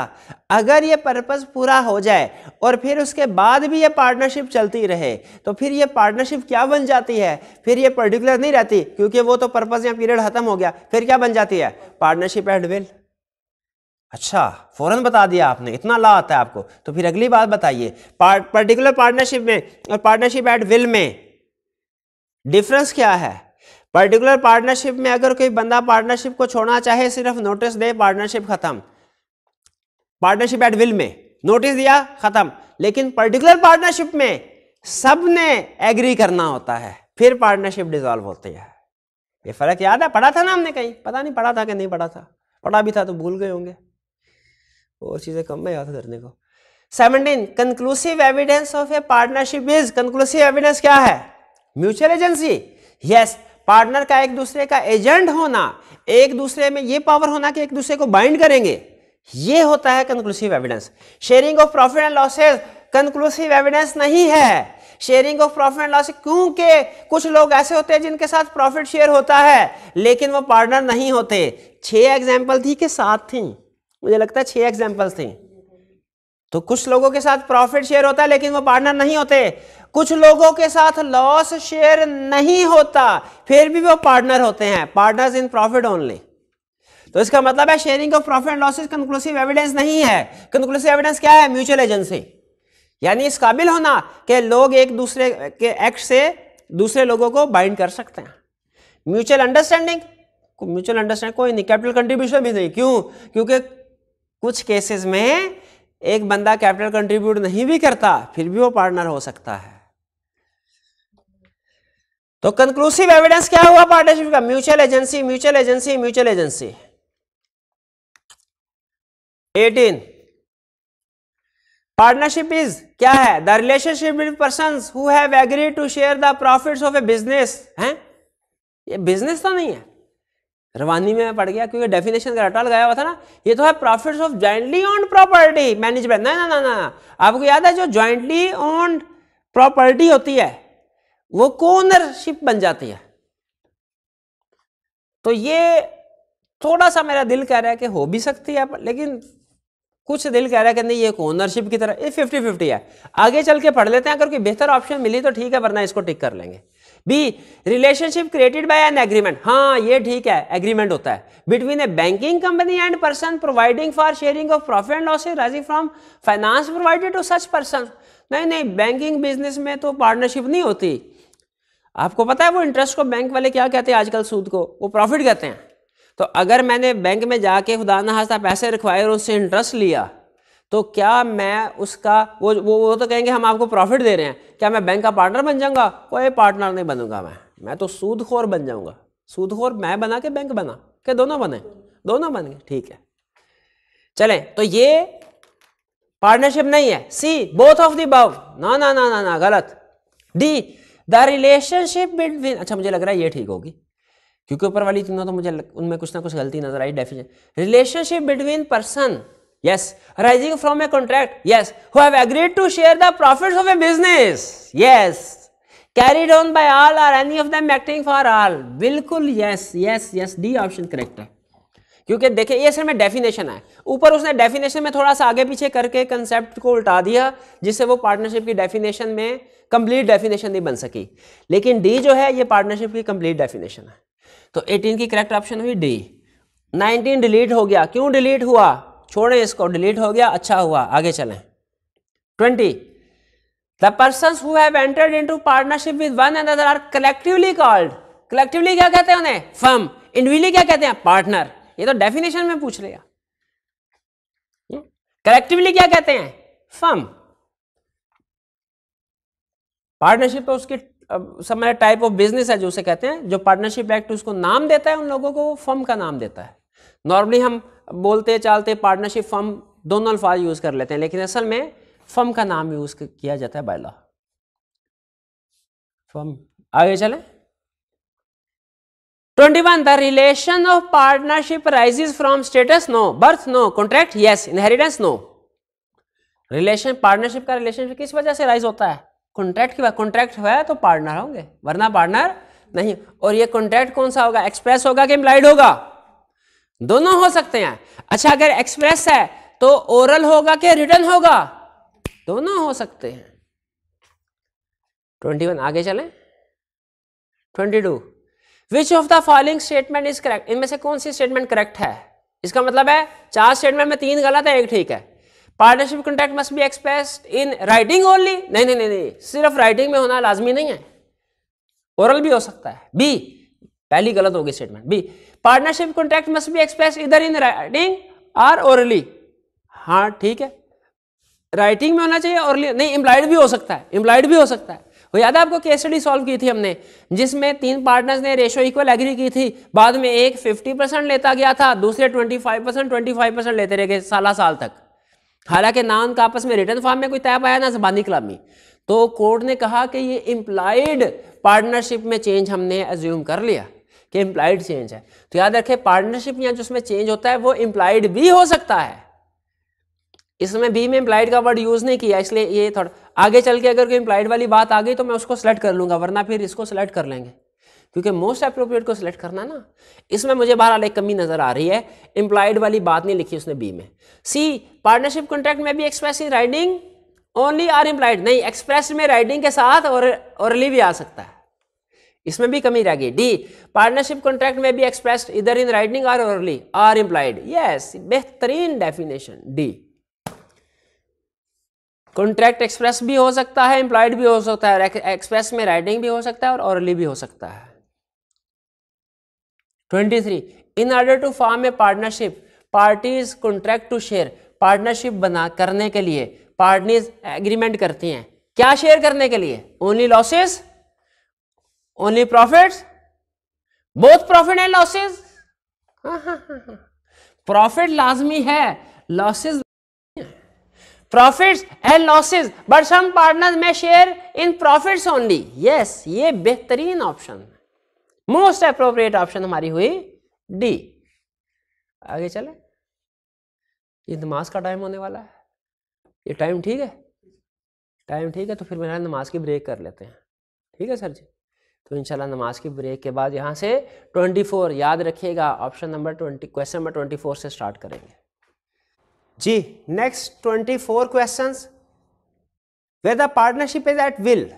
अगर ये पर्पस पूरा हो जाए और फिर उसके बाद भी ये पार्टनरशिप चलती रहे तो फिर ये पार्टनरशिप क्या बन जाती है फिर ये पर्टिकुलर नहीं रहती क्योंकि वो तो पर्पस या पीरियड खत्म हो गया फिर क्या बन जाती है पार्टनरशिप एट विल अच्छा फ़ौरन बता दिया आपने इतना ला आता है आपको तो फिर अगली बात बताइए पर्टिकुलर पार्टनरशिप में और पार्टनरशिप एट विल में डिफरेंस क्या है पर्टिकुलर पार्टनरशिप में अगर कोई बंदा पार्टनरशिप को छोड़ना चाहे सिर्फ नोटिस दे पार्टनरशिप खत्म पार्टनरशिप एट विल में नोटिस दिया खत्म लेकिन पर्टिकुलर पार्टनरशिप में सब ने एग्री करना होता है फिर पार्टनरशिप डिजॉल्व होती है ये फर्क याद है पढ़ा था ना हमने कहीं पता नहीं पढ़ा था कि नहीं पढ़ा था पढ़ा भी था तो भूल गए होंगे वो चीज़ें कम है याद करने को seventeen conclusive evidence of a partnership is conclusive evidence क्या है म्यूचुअल एजेंसी यस पार्टनर का एक दूसरे का एजेंट होना एक दूसरे में ये पावर होना कि एक दूसरे को बाइंड करेंगे ये होता है conclusive evidence sharing of profit and losses conclusive evidence नहीं है sharing of profit and loss क्योंकि कुछ लोग ऐसे होते हैं जिनके साथ प्रॉफिट शेयर होता है लेकिन वो पार्टनर नहीं होते छह एग्जाम्पल थी कि सात थी मुझे लगता है छह एग्जाम्पल्स थे तो कुछ लोगों के साथ प्रॉफिट शेयर होता है लेकिन वो पार्टनर नहीं होते कुछ लोगों के साथ लॉस शेयर नहीं होता फिर भी वो पार्टनर होते हैं पार्टनर्स इन प्रॉफिट ओनली तो इसका मतलब है sharing of profit and losses conclusive evidence नहीं है कंक्लूसिव एविडेंस क्या है म्यूचुअल एजेंसी यानी इस काबिल होना कि लोग एक दूसरे के एक्ट से दूसरे लोगों को बाइंड कर सकते हैं म्यूचुअल अंडरस्टैंडिंग म्यूचुअल अंडरस्टैंडिंग कोई नहीं कैपिटल कंट्रीब्यूशन भी नहीं क्यों क्योंकि कुछ केसेस में एक बंदा कैपिटल कंट्रीब्यूट नहीं भी करता फिर भी वो पार्टनर हो सकता है तो कंक्लूसिव एविडेंस क्या हुआ पार्टनरशिप का mutual agency mutual agency mutual agency 18 partnership is क्या है the relationship with person who have agreed to share the profits of a business है ये बिजनेस तो नहीं है रवानी में पड़ गया क्योंकि डेफिनेशन का रटा लगाया हुआ था ना ये तो है profits of jointly owned property management ना ना ना ना आपको याद है जो ज्वाइंटली ओन्ड प्रॉपर्टी होती है वो कोनरशिप बन जाती है तो ये थोड़ा सा मेरा दिल कह रहा है कि हो भी सकती है लेकिन कुछ दिल कह रहा है कि नहीं ये ओनरशिप की तरह ये फिफ्टी फिफ्टी है आगे चल के पढ़ लेते हैं अगर कोई बेहतर ऑप्शन मिली तो ठीक है वरना इसको टिक कर लेंगे B relationship created by an agreement हाँ ये ठीक है एग्रीमेंट होता है between a banking company and person providing for sharing of profit and losses arising from finance provided to such person नहीं नहीं बैंकिंग बिजनेस में तो पार्टनरशिप नहीं होती आपको पता है वो इंटरेस्ट को बैंक वाले क्या कहते हैं आजकल सूद को वो प्रॉफिट कहते हैं तो अगर मैंने बैंक में जाके खुदा ना हास्ता पैसे रखवाए और उससे इंटरेस्ट लिया तो क्या मैं उसका वो वो वो तो कहेंगे हम आपको प्रॉफिट दे रहे हैं क्या मैं बैंक का पार्टनर बन जाऊंगा कोई पार्टनर नहीं बनूंगा मैं मैं तो सूदखोर बन जाऊंगा सूदखोर मैं बना के बैंक बना के दोनों बने दोनों बन गए ठीक है चलें तो ये पार्टनरशिप नहीं है सी बोथ ऑफ दी बव ना ना ना ना ना गलत डी द रिलेशनशिप बिटवीन अच्छा मुझे लग रहा है ये ठीक होगी क्योंकि ऊपर वाली तीनों तो मुझे उनमें कुछ ना कुछ गलती नजर आई definition relationship between person Yes. Arising from a contract. Yes. Who have agreed to share the profits of a business. Yes. Carried on by all or any of them acting for all. बिल्कुल yes, yes, yes. D option correct है क्योंकि देखिए ये sir में definition है ऊपर उसने definition में थोड़ा सा आगे पीछे करके कंसेप्ट को उल्टा दिया जिससे वो पार्टनरशिप की डेफिनेशन में कंप्लीट डेफिनेशन नहीं बन सकी लेकिन डी जो है ये पार्टनरशिप की कंप्लीट डेफिनेशन है तो 18 की करेक्ट ऑप्शन हुई डी 19 डिलीट हो गया क्यों डिलीट हुआ छोड़े इसको डिलीट हो गया अच्छा हुआ आगे चलें twenty the person who have entered into partnership with one another are collectively called collectively क्या कहते हैं उन्हें फर्म इंडिविजुअली क्या कहते हैं पार्टनर ये तो डेफिनेशन में पूछ लिया कलेक्टिवली क्या कहते हैं फर्म पार्टनरशिप तो उसकी सब समय टाइप ऑफ बिजनेस है जो उसे कहते हैं जो पार्टनरशिप एक्ट उसको नाम देता है उन लोगों को वो फर्म का नाम देता है नॉर्मली हम बोलते चालते पार्टनरशिप फर्म दोनों अल्फाज यूज़ कर लेते हैं लेकिन असल में फर्म का नाम यूज़ किया जाता है बायला फर्म आगे चले twenty one the relation of partnership arises from status no birth no contract yes inheritance no relation partnership का रिलेशन किस वजह से राइज होता है कॉन्ट्रैक्ट की कॉन्ट्रैक्ट हुआ है तो पार्टनर होंगे वरना पार्टनर नहीं और ये कॉन्ट्रैक्ट कौन सा होगा एक्सप्रेस होगा कि इम्प्लाइड होगा दोनों हो सकते हैं अच्छा अगर एक्सप्रेस है तो ओरल होगा कि रिटर्न होगा दोनों हो सकते हैं ट्वेंटी वन आगे चलें twenty two which of the following statement is correct इनमें से कौन सी स्टेटमेंट करेक्ट है इसका मतलब है चार स्टेटमेंट में तीन गलत है एक ठीक है partnership contract must be expressed in writing only नहीं नहीं नहीं नहीं सिर्फ राइटिंग में होना लाजमी नहीं है ओरल भी हो सकता है बी पहली गलत होगी statement B partnership contract must be express either in writing or orally हाँ ठीक है राइटिंग में होना चाहिए और नहीं इम्प्लाइड भी हो सकता है इम्प्लाइड भी हो सकता है वो याद है आपको केस स्टडी सॉल्व की थी हमने जिसमें तीन पार्टनर्स ने रेशो इक्वल एग्री की थी बाद में एक 50 परसेंट लेता गया था दूसरे 25 परसेंट ट्वेंटी परसेंट लेते रह गए साला साल तक हालांकि ना उनका आपस में रिटर्न फॉर्म में कोई तय पाया ना जबानी कलामी तो कोर्ट ने कहा कि ये इम्प्लाइड पार्टनरशिप में चेंज हमने एज्यूम कर लिया कि इम्प्लाइड चेंज है तो याद रखें पार्टनरशिप या जो उसमें चेंज होता है वो इम्प्लाइड भी हो सकता है इसमें बी में इम्प्लाइड का वर्ड यूज नहीं किया इसलिए ये थोड़ा आगे चल के अगर कोई इम्प्लाइड वाली बात आ गई तो मैं उसको सिलेक्ट कर लूंगा वरना फिर इसको सिलेक्ट कर लेंगे क्योंकि मोस्ट अप्रोप्रिएट को सिलेक्ट करना ना इसमें मुझे बहरहाल एक कमी नजर आ रही है इंप्लाइड वाली बात नहीं लिखी उसने बी में सी पार्टनरशिप कॉन्ट्रैक्ट में भी express in writing only or implied नहीं एक्सप्रेस में राइडिंग के साथ और, ओरली भी आ सकता है इसमें भी कमी रहेगी डी पार्टनरशिप कॉन्ट्रैक्ट में भी express either in writing or orally or implied yes बेहतरीन डेफिनेशन डी कॉन्ट्रैक्ट एक्सप्रेस भी हो सकता है इंप्लाइड भी हो सकता है एक्सप्रेस में राइटिंग भी हो सकता है और ओरली भी हो सकता है twenty three in order to form a partnership parties contract to share partnership बना करने के लिए पार्टनीज एग्रीमेंट करती हैं क्या शेयर करने के लिए only losses only profits both profit and losses profit लाजमी है losses profits and losses but some partners में share in profits only yes ये बेहतरीन ऑप्शन मोस्ट अप्रोप्रिएट ऑप्शन हमारी हुई डी आगे चले ये नमाज का टाइम होने वाला है ये टाइम ठीक है टाइम ठीक है तो फिर मेरा नमाज की ब्रेक कर लेते हैं ठीक है सर जी तो इंशाल्लाह नमाज की ब्रेक के बाद यहाँ से 24 याद रखिएगा ऑप्शन नंबर 20 क्वेश्चन नंबर 24 से स्टार्ट करेंगे जी next 24 questions where the partnership is at will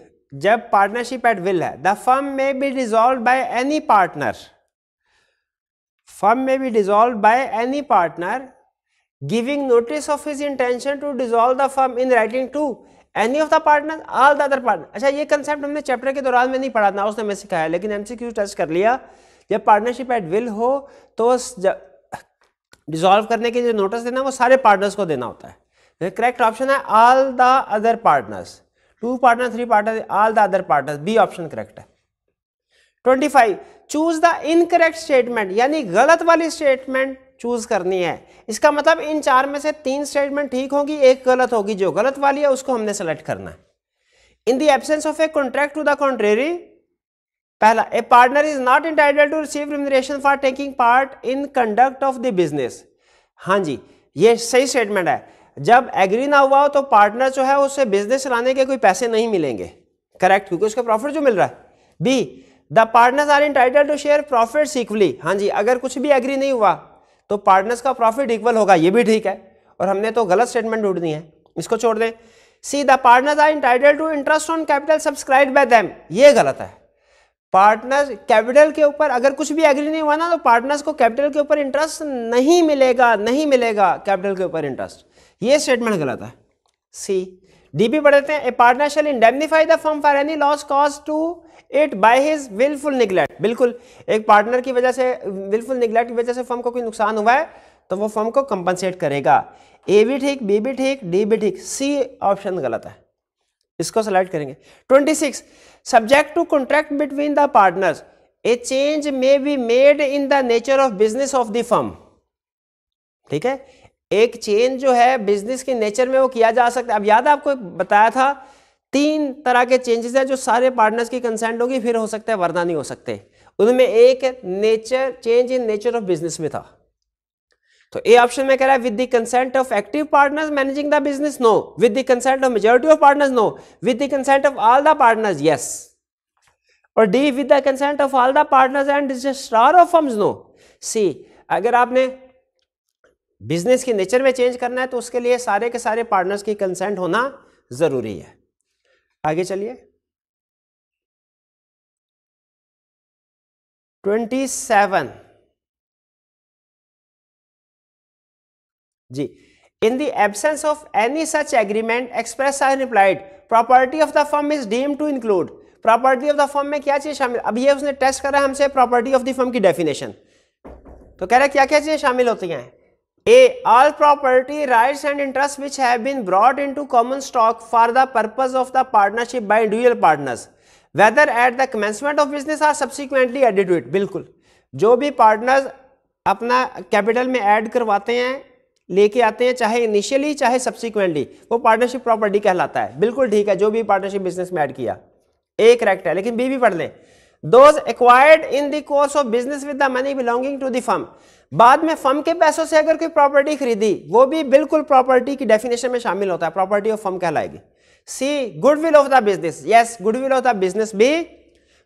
जब पार्टनरशिप एट विल है द फर्म में B dissolve by any partner firm में B dissolve by any partner giving notice of his intention to dissolve the firm in writing to any of the partner all the other partner अच्छा ये concept हमने chapter के दौरान में नहीं पढ़ा था उसने हमें सिखाया लेकिन एमसीक्यू टेस्ट कर लिया जब पार्टनरशिप एट विल हो तो डिजॉल्व करने के जो नोटिस देना वो सारे पार्टनर्स को देना होता है करेक्ट ऑप्शन है all the other partners two partner three partner all the other partner B option correct है 25 चूज द इनकरेक्ट स्टेटमेंट यानी गलत वाली स्टेटमेंट चूज़ करनी है इसका मतलब इन चार में से तीन स्टेटमेंट ठीक होगी एक गलत होगी जो गलत वाली है उसको हमने सेलेक्ट करना है in the absence of a contract to the contrary पहला A partner is not entitle to receive remuneration for taking part in conduct of the business हाँ जी ये सही स्टेटमेंट है जब एग्री ना हुआ हो तो पार्टनर जो है उसे बिजनेस चलाने के कोई पैसे नहीं मिलेंगे करेक्ट क्योंकि उसका प्रॉफिट जो मिल रहा है B the partners are entitle to share profit equally हाँ जी अगर कुछ भी एग्री नहीं हुआ तो पार्टनर्स का प्रॉफिट इक्वल होगा ये भी ठीक है और हमने तो गलत स्टेटमेंट ढूंढनी है इसको छोड़ दें C the partners are entitle to interest on capital subscribe by them ये गलत है पार्टनर कैपिटल के ऊपर अगर कुछ भी एग्री नहीं हुआ ना तो पार्टनर्स को कैपिटल के ऊपर इंटरेस्ट नहीं मिलेगा नहीं मिलेगा कैपिटल के ऊपर इंटरेस्ट ये स्टेटमेंट गलत है सी डीपी पढ़ देते हैं a partner shall indemnify the firm for any loss cause to it by his wilful neglect बिल्कुल एक पार्टनर की वजह से विलफुल निगलेक्ट की वजह से फर्म को कोई नुकसान हुआ है तो वो फर्म को कंपनसेट करेगा ए भी ठीक बी भी ठीक डी भी ठीक सी ऑप्शन गलत है इसको सेलेक्ट करेंगे 26 subject to contract between the partners a change may be made in the nature of business of the firm ठीक है एक चेंज जो है बिजनेस के नेचर में वो किया जा सकता है अब याद आपको बताया था तीन तरह के चेंजेस हैं जो सारे पार्टनर्स की कंसेंट होगी फिर हो सकता है वरना नहीं हो सकते उनमें एक nature change in nature of business में था तो ए ऑप्शन में कह रहा है with the consent of active partners managing the business no with the consent of majority of partners no with the consent of all the partners yes और D with the consent of all the partners and registrar of firms no C अगर आपने business की nature में change करना है तो उसके लिए सारे के सारे पार्टनर्स की कंसेंट होना जरूरी है आगे चलिए ट्वेंटी सेवन जी in the absence of any such agreement express or replied property of the form is deem to include property of the form में क्या चीज शामिल अभी ये उसने टेस्ट करा हमसे प्रॉपर्टी ऑफ द फॉर्म की डेफिनेशन तो कह रहा है क्या क्या चीजें शामिल होती हैं A all property rights and interest which have been brought into common stock for the purpose of the partnership by dual partners whether at the commencement of business or subsequently added बिल्कुल जो भी partners अपना capital में add करवाते हैं लेके आते हैं चाहे इनिशियली चाहे सब्सिक्वेंटली वो पार्टनरशिप प्रॉपर्टी कहलाता है बिल्कुल ठीक है जो भी पार्टनरशिप बिजनेस में एड किया ए करेक्ट है लेकिन बी भी पढ़ लें those acquired in their course of business with the money belonging to the firm बाद में फर्म के पैसों से अगर कोई प्रॉपर्टी खरीदी वो भी बिल्कुल प्रॉपर्टी की डेफिनेशन में शामिल होता है प्रॉपर्टी ऑफ फर्म कहलाएगी C goodwill of the business yes goodwill of the business भी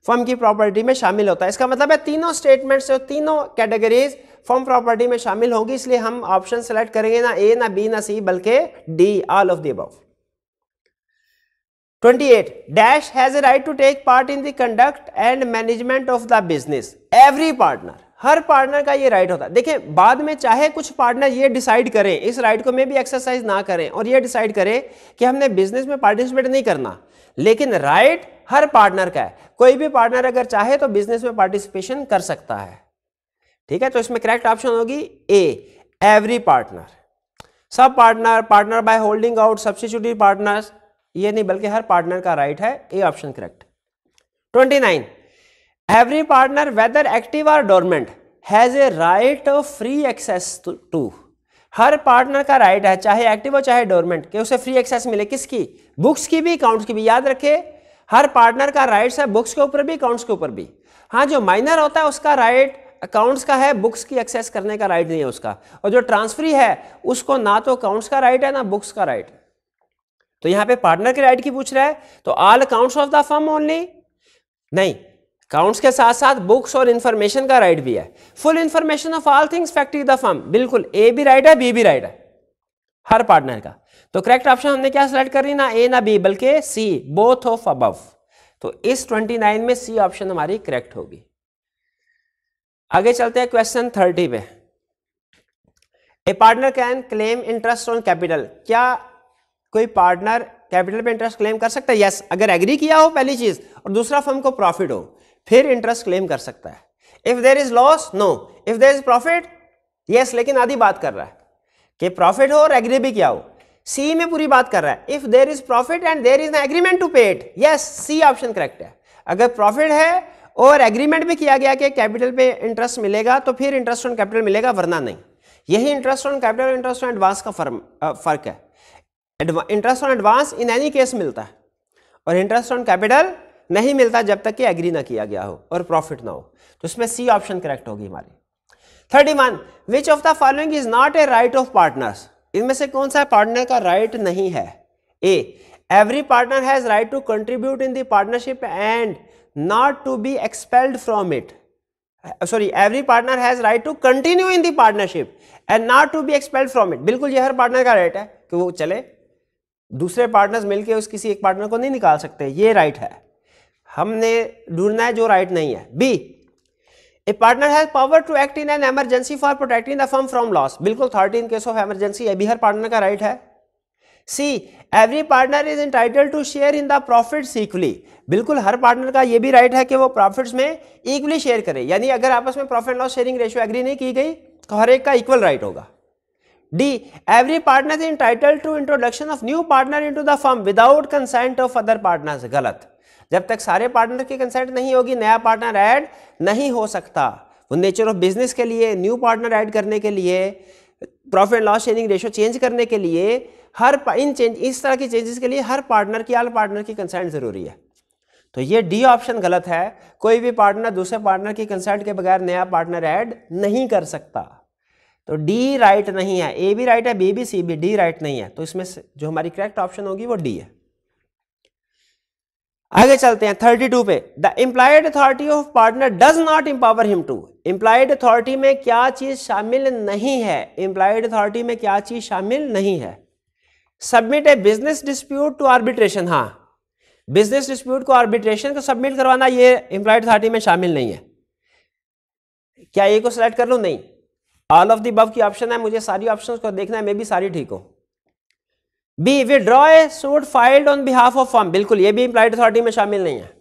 फर्म की प्रॉपर्टी में शामिल होता है इसका मतलब है तीनों स्टेटमेंट्स से तीनों कैटेगरीज फर्म प्रॉपर्टी में शामिल होगी इसलिए हम ऑप्शन सेलेक्ट करेंगे ना ए ना बी ना सी बल्कि D all of the above 28 dash has a right to take part in the conduct and management of the business every partner हर पार्टनर का ये राइट होता है देखिए बाद में चाहे कुछ पार्टनर ये डिसाइड करें इस राइट को मे भी एक्सरसाइज ना करें और ये डिसाइड करें कि हमने बिजनेस में पार्टिसिपेट नहीं करना लेकिन राइट हर पार्टनर का है कोई भी पार्टनर अगर चाहे तो बिजनेस में पार्टिसिपेशन कर सकता है ठीक है तो इसमें करेक्ट ऑप्शन होगी ए एवरी पार्टनर सब partner partner by holding out substitute partners ये नहीं बल्कि हर पार्टनर का राइट है A option correct twenty nine every partner whether active और dormant has a right of free access to हर पार्टनर का राइट है चाहे एक्टिव हो चाहे डोरमेंट कि उसे फ्री एक्सेस मिले किसकी बुक्स की भी अकाउंट्स की भी याद रखे हर पार्टनर का राइट्स है बुक्स के ऊपर भी अकाउंट्स के ऊपर भी हाँ जो माइनर होता है उसका राइट अकाउंट्स का है बुक्स की एक्सेस करने का राइट नहीं है उसका और जो ट्रांसफरी है उसको ना तो अकाउंट्स का राइट है ना बुक्स का राइट है तो यहां पे पार्टनर के राइट की पूछ रहा है तो all accounts of the firm only नहीं काउंट्स के साथ साथ बुक्स और इंफॉर्मेशन का राइट भी है full information of all things factory the firm बिल्कुल ए भी राइट है बी भी राइट है हर पार्टनर का तो करेक्ट ऑप्शन हमने क्या कर करी ना ए ना बी बल्कि सी बोथ ऑफ अबव तो इस 29 में सी ऑप्शन हमारी करेक्ट होगी आगे चलते हैं क्वेश्चन थर्टी पे A partner can claim interest on capital क्या कोई पार्टनर कैपिटल पे इंटरेस्ट क्लेम कर सकता है यस अगर एग्री किया हो पहली चीज और दूसरा फर्म को प्रॉफिट हो फिर इंटरेस्ट क्लेम कर सकता है if there is loss no if there is profit yes लेकिन आधी बात कर रहा है कि प्रॉफिट हो और एग्री भी किया हो सी में पूरी बात कर रहा है if there is profit and there is agreement to pay it yes C option correct है अगर प्रॉफिट है और एग्रीमेंट भी किया गया कि कैपिटल पे इंटरेस्ट मिलेगा तो फिर इंटरेस्ट ऑन कैपिटल मिलेगा वरना नहीं यही interest on capital interest on advance का फर्क है interest on advance in any case मिलता है और इंटरेस्ट ऑन कैपिटल नहीं मिलता जब तक कि एग्री ना किया गया हो और प्रॉफिट ना हो तो इसमें सी ऑप्शन करेक्ट होगी हमारी thirty one which of the following is not a right of partners इनमें से कौन सा पार्टनर का राइट right नहीं है A every partner has right to contribute in the partnership and not to be expelled from it sorry every partner has right to continue in the partnership and not to be expelled from it बिल्कुल ये हर partner का right है कि वो चले दूसरे partners मिलके उस किसी एक पार्टनर को नहीं निकाल सकते ये राइट है हमने ढूंढना है जो राइट नहीं है B a partner has power to act in an emergency for protecting the firm from loss बिल्कुल thirty in case of emergency अभी भी हर पार्टनर का राइट है C every partner is entitle to share in the profits equally बिल्कुल हर partner का ये भी राइट है कि वो प्रॉफिट्स में इक्वली शेयर करे यानी अगर आपस में profit loss sharing ratio agree नहीं की गई तो हर एक का इक्वल राइट होगा D every partner entitled to introduction of new partner into the firm without consent of other partner गलत जब तक सारे पार्टनर की कंसेंट नहीं होगी नया पार्टनर ऐड नहीं हो सकता वो नेचर ऑफ बिजनेस के लिए न्यू पार्टनर ऐड करने के लिए profit and loss changing ratio change करने के लिए हर इन चेंज इस तरह के चेंजेस के लिए हर पार्टनर की आल पार्टनर की कंसेंट ज़रूरी है तो ये डी ऑप्शन गलत है कोई भी पार्टनर दूसरे पार्टनर की कंसेंट के बगैर नया पार्टनर ऐड नहीं कर सकता तो डी राइट नहीं है ए भी राइट है बी भी सी भी डी राइट नहीं है तो इसमें से जो हमारी करेक्ट ऑप्शन होगी वो डी है आगे चलते हैं 32 पे the implied authority of partner does not empower him to implied authority में क्या चीज शामिल नहीं है इम्प्लाइड अथॉरिटी में क्या चीज शामिल नहीं है submit a business dispute to arbitration हाँ बिजनेस डिस्प्यूट को आर्बिट्रेशन को सबमिट करवाना ये इम्प्लाइड अथॉरिटी में शामिल नहीं है क्या ये को सिलेक्ट कर लो नहीं ऑल ऑफ दी बव की ऑप्शन है मुझे सारी ऑप्शन को देखना है मे भी सारी ठीक हो B withdraw a suit filed on behalf of form बिल्कुल ये भी इंप्लाइड अथॉरिटी में शामिल नहीं है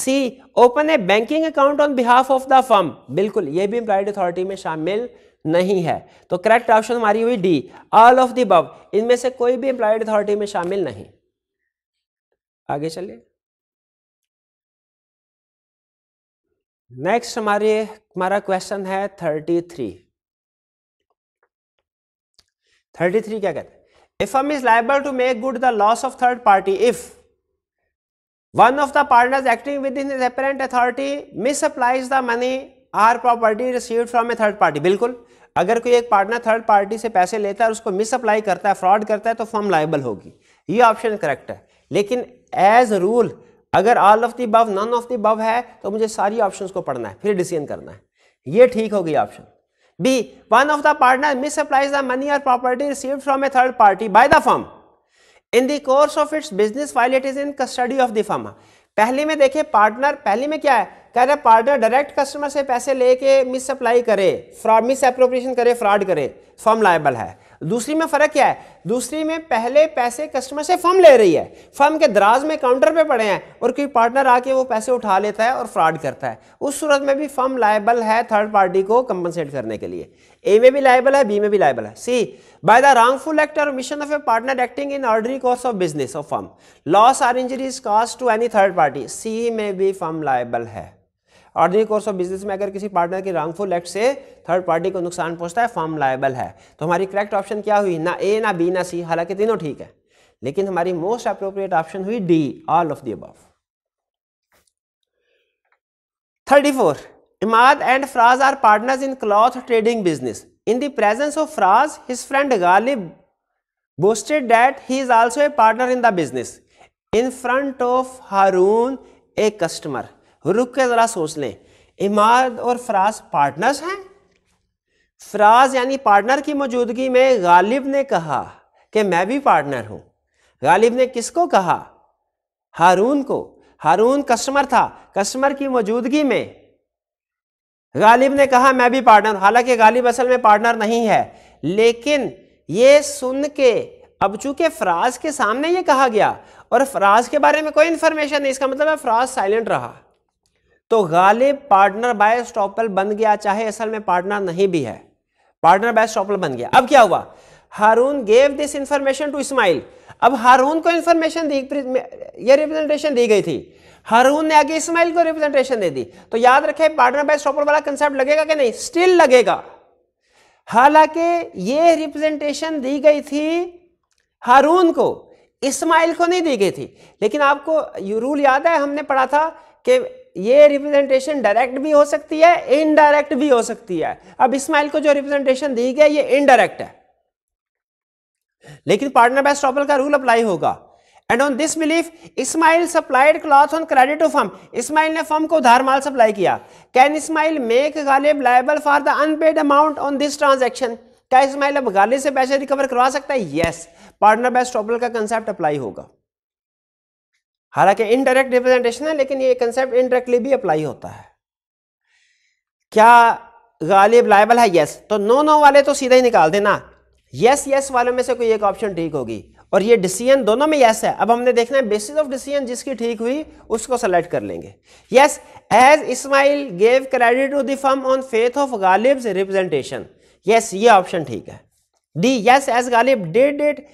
C open a banking account on behalf of the form बिल्कुल ये भी इंप्लाइड अथॉरिटी में शामिल नहीं है तो करेक्ट ऑप्शन हमारी हुई डी ऑल ऑफ दी बव इनमें से कोई भी इंप्लाइड अथॉरिटी में शामिल नहीं आगे चलिए नेक्स्ट हमारे हमारा क्वेश्चन है थर्टी थ्री थर्टी थ्री क्या कहते हैं if M is liable to make good the loss of third party if of the partner acting within his authority misapplies the money or property receive from a third party बिल्कुल अगर कोई एक partner third party से पैसे लेता है और उसको मिसअप्लाई करता है फ्रॉड करता है तो फर्म लाइबल होगी ये ऑप्शन करेक्ट है लेकिन एज रूल अगर all of the above none of the बव है तो मुझे सारी ऑप्शंस को पढ़ना है फिर डिसीजन करना है ये ठीक होगी option B. One of the partners misapplies the money or property received from a third party by the firm in the course of its business while it is in custody of the firm. पहले में देखिए partner पहले में क्या है कह रहे partner direct customer से पैसे लेके मिस सप्लाई करे फ्रॉड मिस अप्रोप्रिएशन करे फ्रॉड करे फर्म लाइबल है दूसरी में फर्क क्या है दूसरी में पहले पैसे कस्टमर से फर्म ले रही है फर्म के दराज में काउंटर पे पड़े हैं और कोई पार्टनर आके वो पैसे उठा लेता है और फ्रॉड करता है उस सूरत में भी फर्म लाइबल है थर्ड पार्टी को कंपनसेट करने के लिए ए में भी लाइबल है बी में भी लाइबल है C by the wrongful act or omission of a partner acting in ordinary course of business of firm loss or injuries cost to any third party C में भी फर्म लाइबल है ordinary course of business में अगर किसी partner की wrongful act से third party को नुकसान पहुंचता है फॉर्म लाइबल है तो हमारी करेक्ट ऑप्शन क्या हुई ना ए ना बी ना सी हालांकि तीनों ठीक है लेकिन हमारी मोस्ट अप्रोप्रिएट ऑप्शन हुई D all of the above thirty four Imad and Fraz are partner in cloth trading business in the presence of Fraz his friend Ghalib boasted that he is also a partner in the business in front of Haroon a customer रुक के ज़रा सोच लें इमाद और Faraz partners हैं फराज यानी partner की मौजूदगी में गालिब ने कहा कि मैं भी पार्टनर हूं गालिब ने किसको कहा हारून को हारून कस्टमर था कस्टमर की मौजूदगी में गालिब ने कहा मैं भी पार्टनर हालांकि गालिब असल में पार्टनर नहीं है लेकिन ये सुन के अब चूंकि फराज के सामने ये कहा गया और फराज के बारे में कोई इंफॉर्मेशन नहीं इसका मतलब है फराज साइलेंट रहा तो गालिब पार्टनर बाय स्टॉपल बन गया चाहे असल में पार्टनर नहीं भी है पार्टनर बाय स्टॉपल बन गया अब क्या हुआ Haroon gave this information to Ismail अब हारून को इंफॉर्मेशन दी ये रिप्रेजेंटेशन दी गई थी हारून ने आगे इस्माइल को रिप्रेजेंटेशन दे दी तो याद रखे पार्टनर बाय स्टॉपल वाला कंसेप्ट लगेगा कि नहीं स्टिल लगेगा हालांकि ये रिप्रेजेंटेशन दी गई थी हारून को इस्माइल को नहीं दी गई थी लेकिन आपको रूल याद है हमने पढ़ा था कि ये रिप्रेजेंटेशन डायरेक्ट भी हो सकती है इनडायरेक्ट भी हो सकती है अब इस्माइल को जो रिप्रेजेंटेशन दी गई ये इनडायरेक्ट है लेकिन पार्टनर बाय स्टॉपल का रूल अप्लाई होगा and on this belief Ismail supplied cloth on credit to firm Ismail ने फर्म को उधार माल सप्लाई किया can Ismail make Ghalib liable for the unpaid amount on this transaction क्या इस्माइल अब गालिब से पैसे रिकवर करवा सकता है यस पार्टनर बाय स्टॉपल का कंसेप्ट अप्लाई होगा हालांकि इनडायरेक्ट रिप्रेजेंटेशन है लेकिन ये कंसेप्ट इनडायरेक्टली भी अप्लाई होता है क्या गालिब लाइबल है यस तो नो नो वाले तो सीधा ही निकाल देना यस यस वालों में से कोई एक ऑप्शन ठीक होगी और ये डिसीजन दोनों में यस है अब हमने देखना है बेसिस ऑफ डिसीजन जिसकी ठीक हुई उसको सेलेक्ट कर लेंगे yes as Ismail gave credit to the firm on faith of Ghalib representation yes ये ऑप्शन ठीक है D yes as Ghalib did it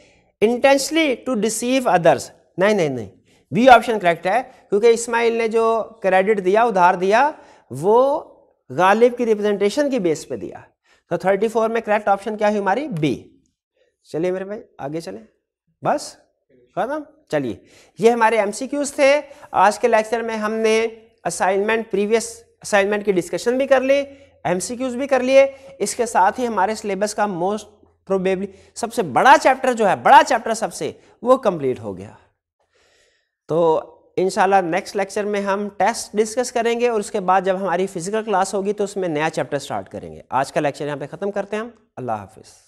intentionally to deceive others नहीं नहीं नहीं बी ऑप्शन करेक्ट है क्योंकि इस्माइल ने जो क्रेडिट दिया उधार दिया वो गालिब की रिप्रेजेंटेशन की बेस पे दिया तो 34 में करेक्ट ऑप्शन क्या है हमारी बी चलिए मेरे भाई आगे चले बस खत्म चलिए ये हमारे एम थे आज के लेक्चर में हमने असाइनमेंट प्रीवियस असाइनमेंट की डिस्कशन भी कर ली एम भी कर लिए इसके साथ ही हमारे सिलेबस का मोस्ट प्रोबेबली सबसे बड़ा चैप्टर जो है बड़ा चैप्टर सबसे वो कंप्लीट हो गया तो इन नेक्स्ट लेक्चर में हम टेस्ट डिस्कस करेंगे और उसके बाद जब हमारी फिजिकल क्लास होगी तो उसमें नया चैप्टर स्टार्ट करेंगे आज का लेक्चर यहाँ पे ख़त्म करते हैं हम अल्लाह हाफिज़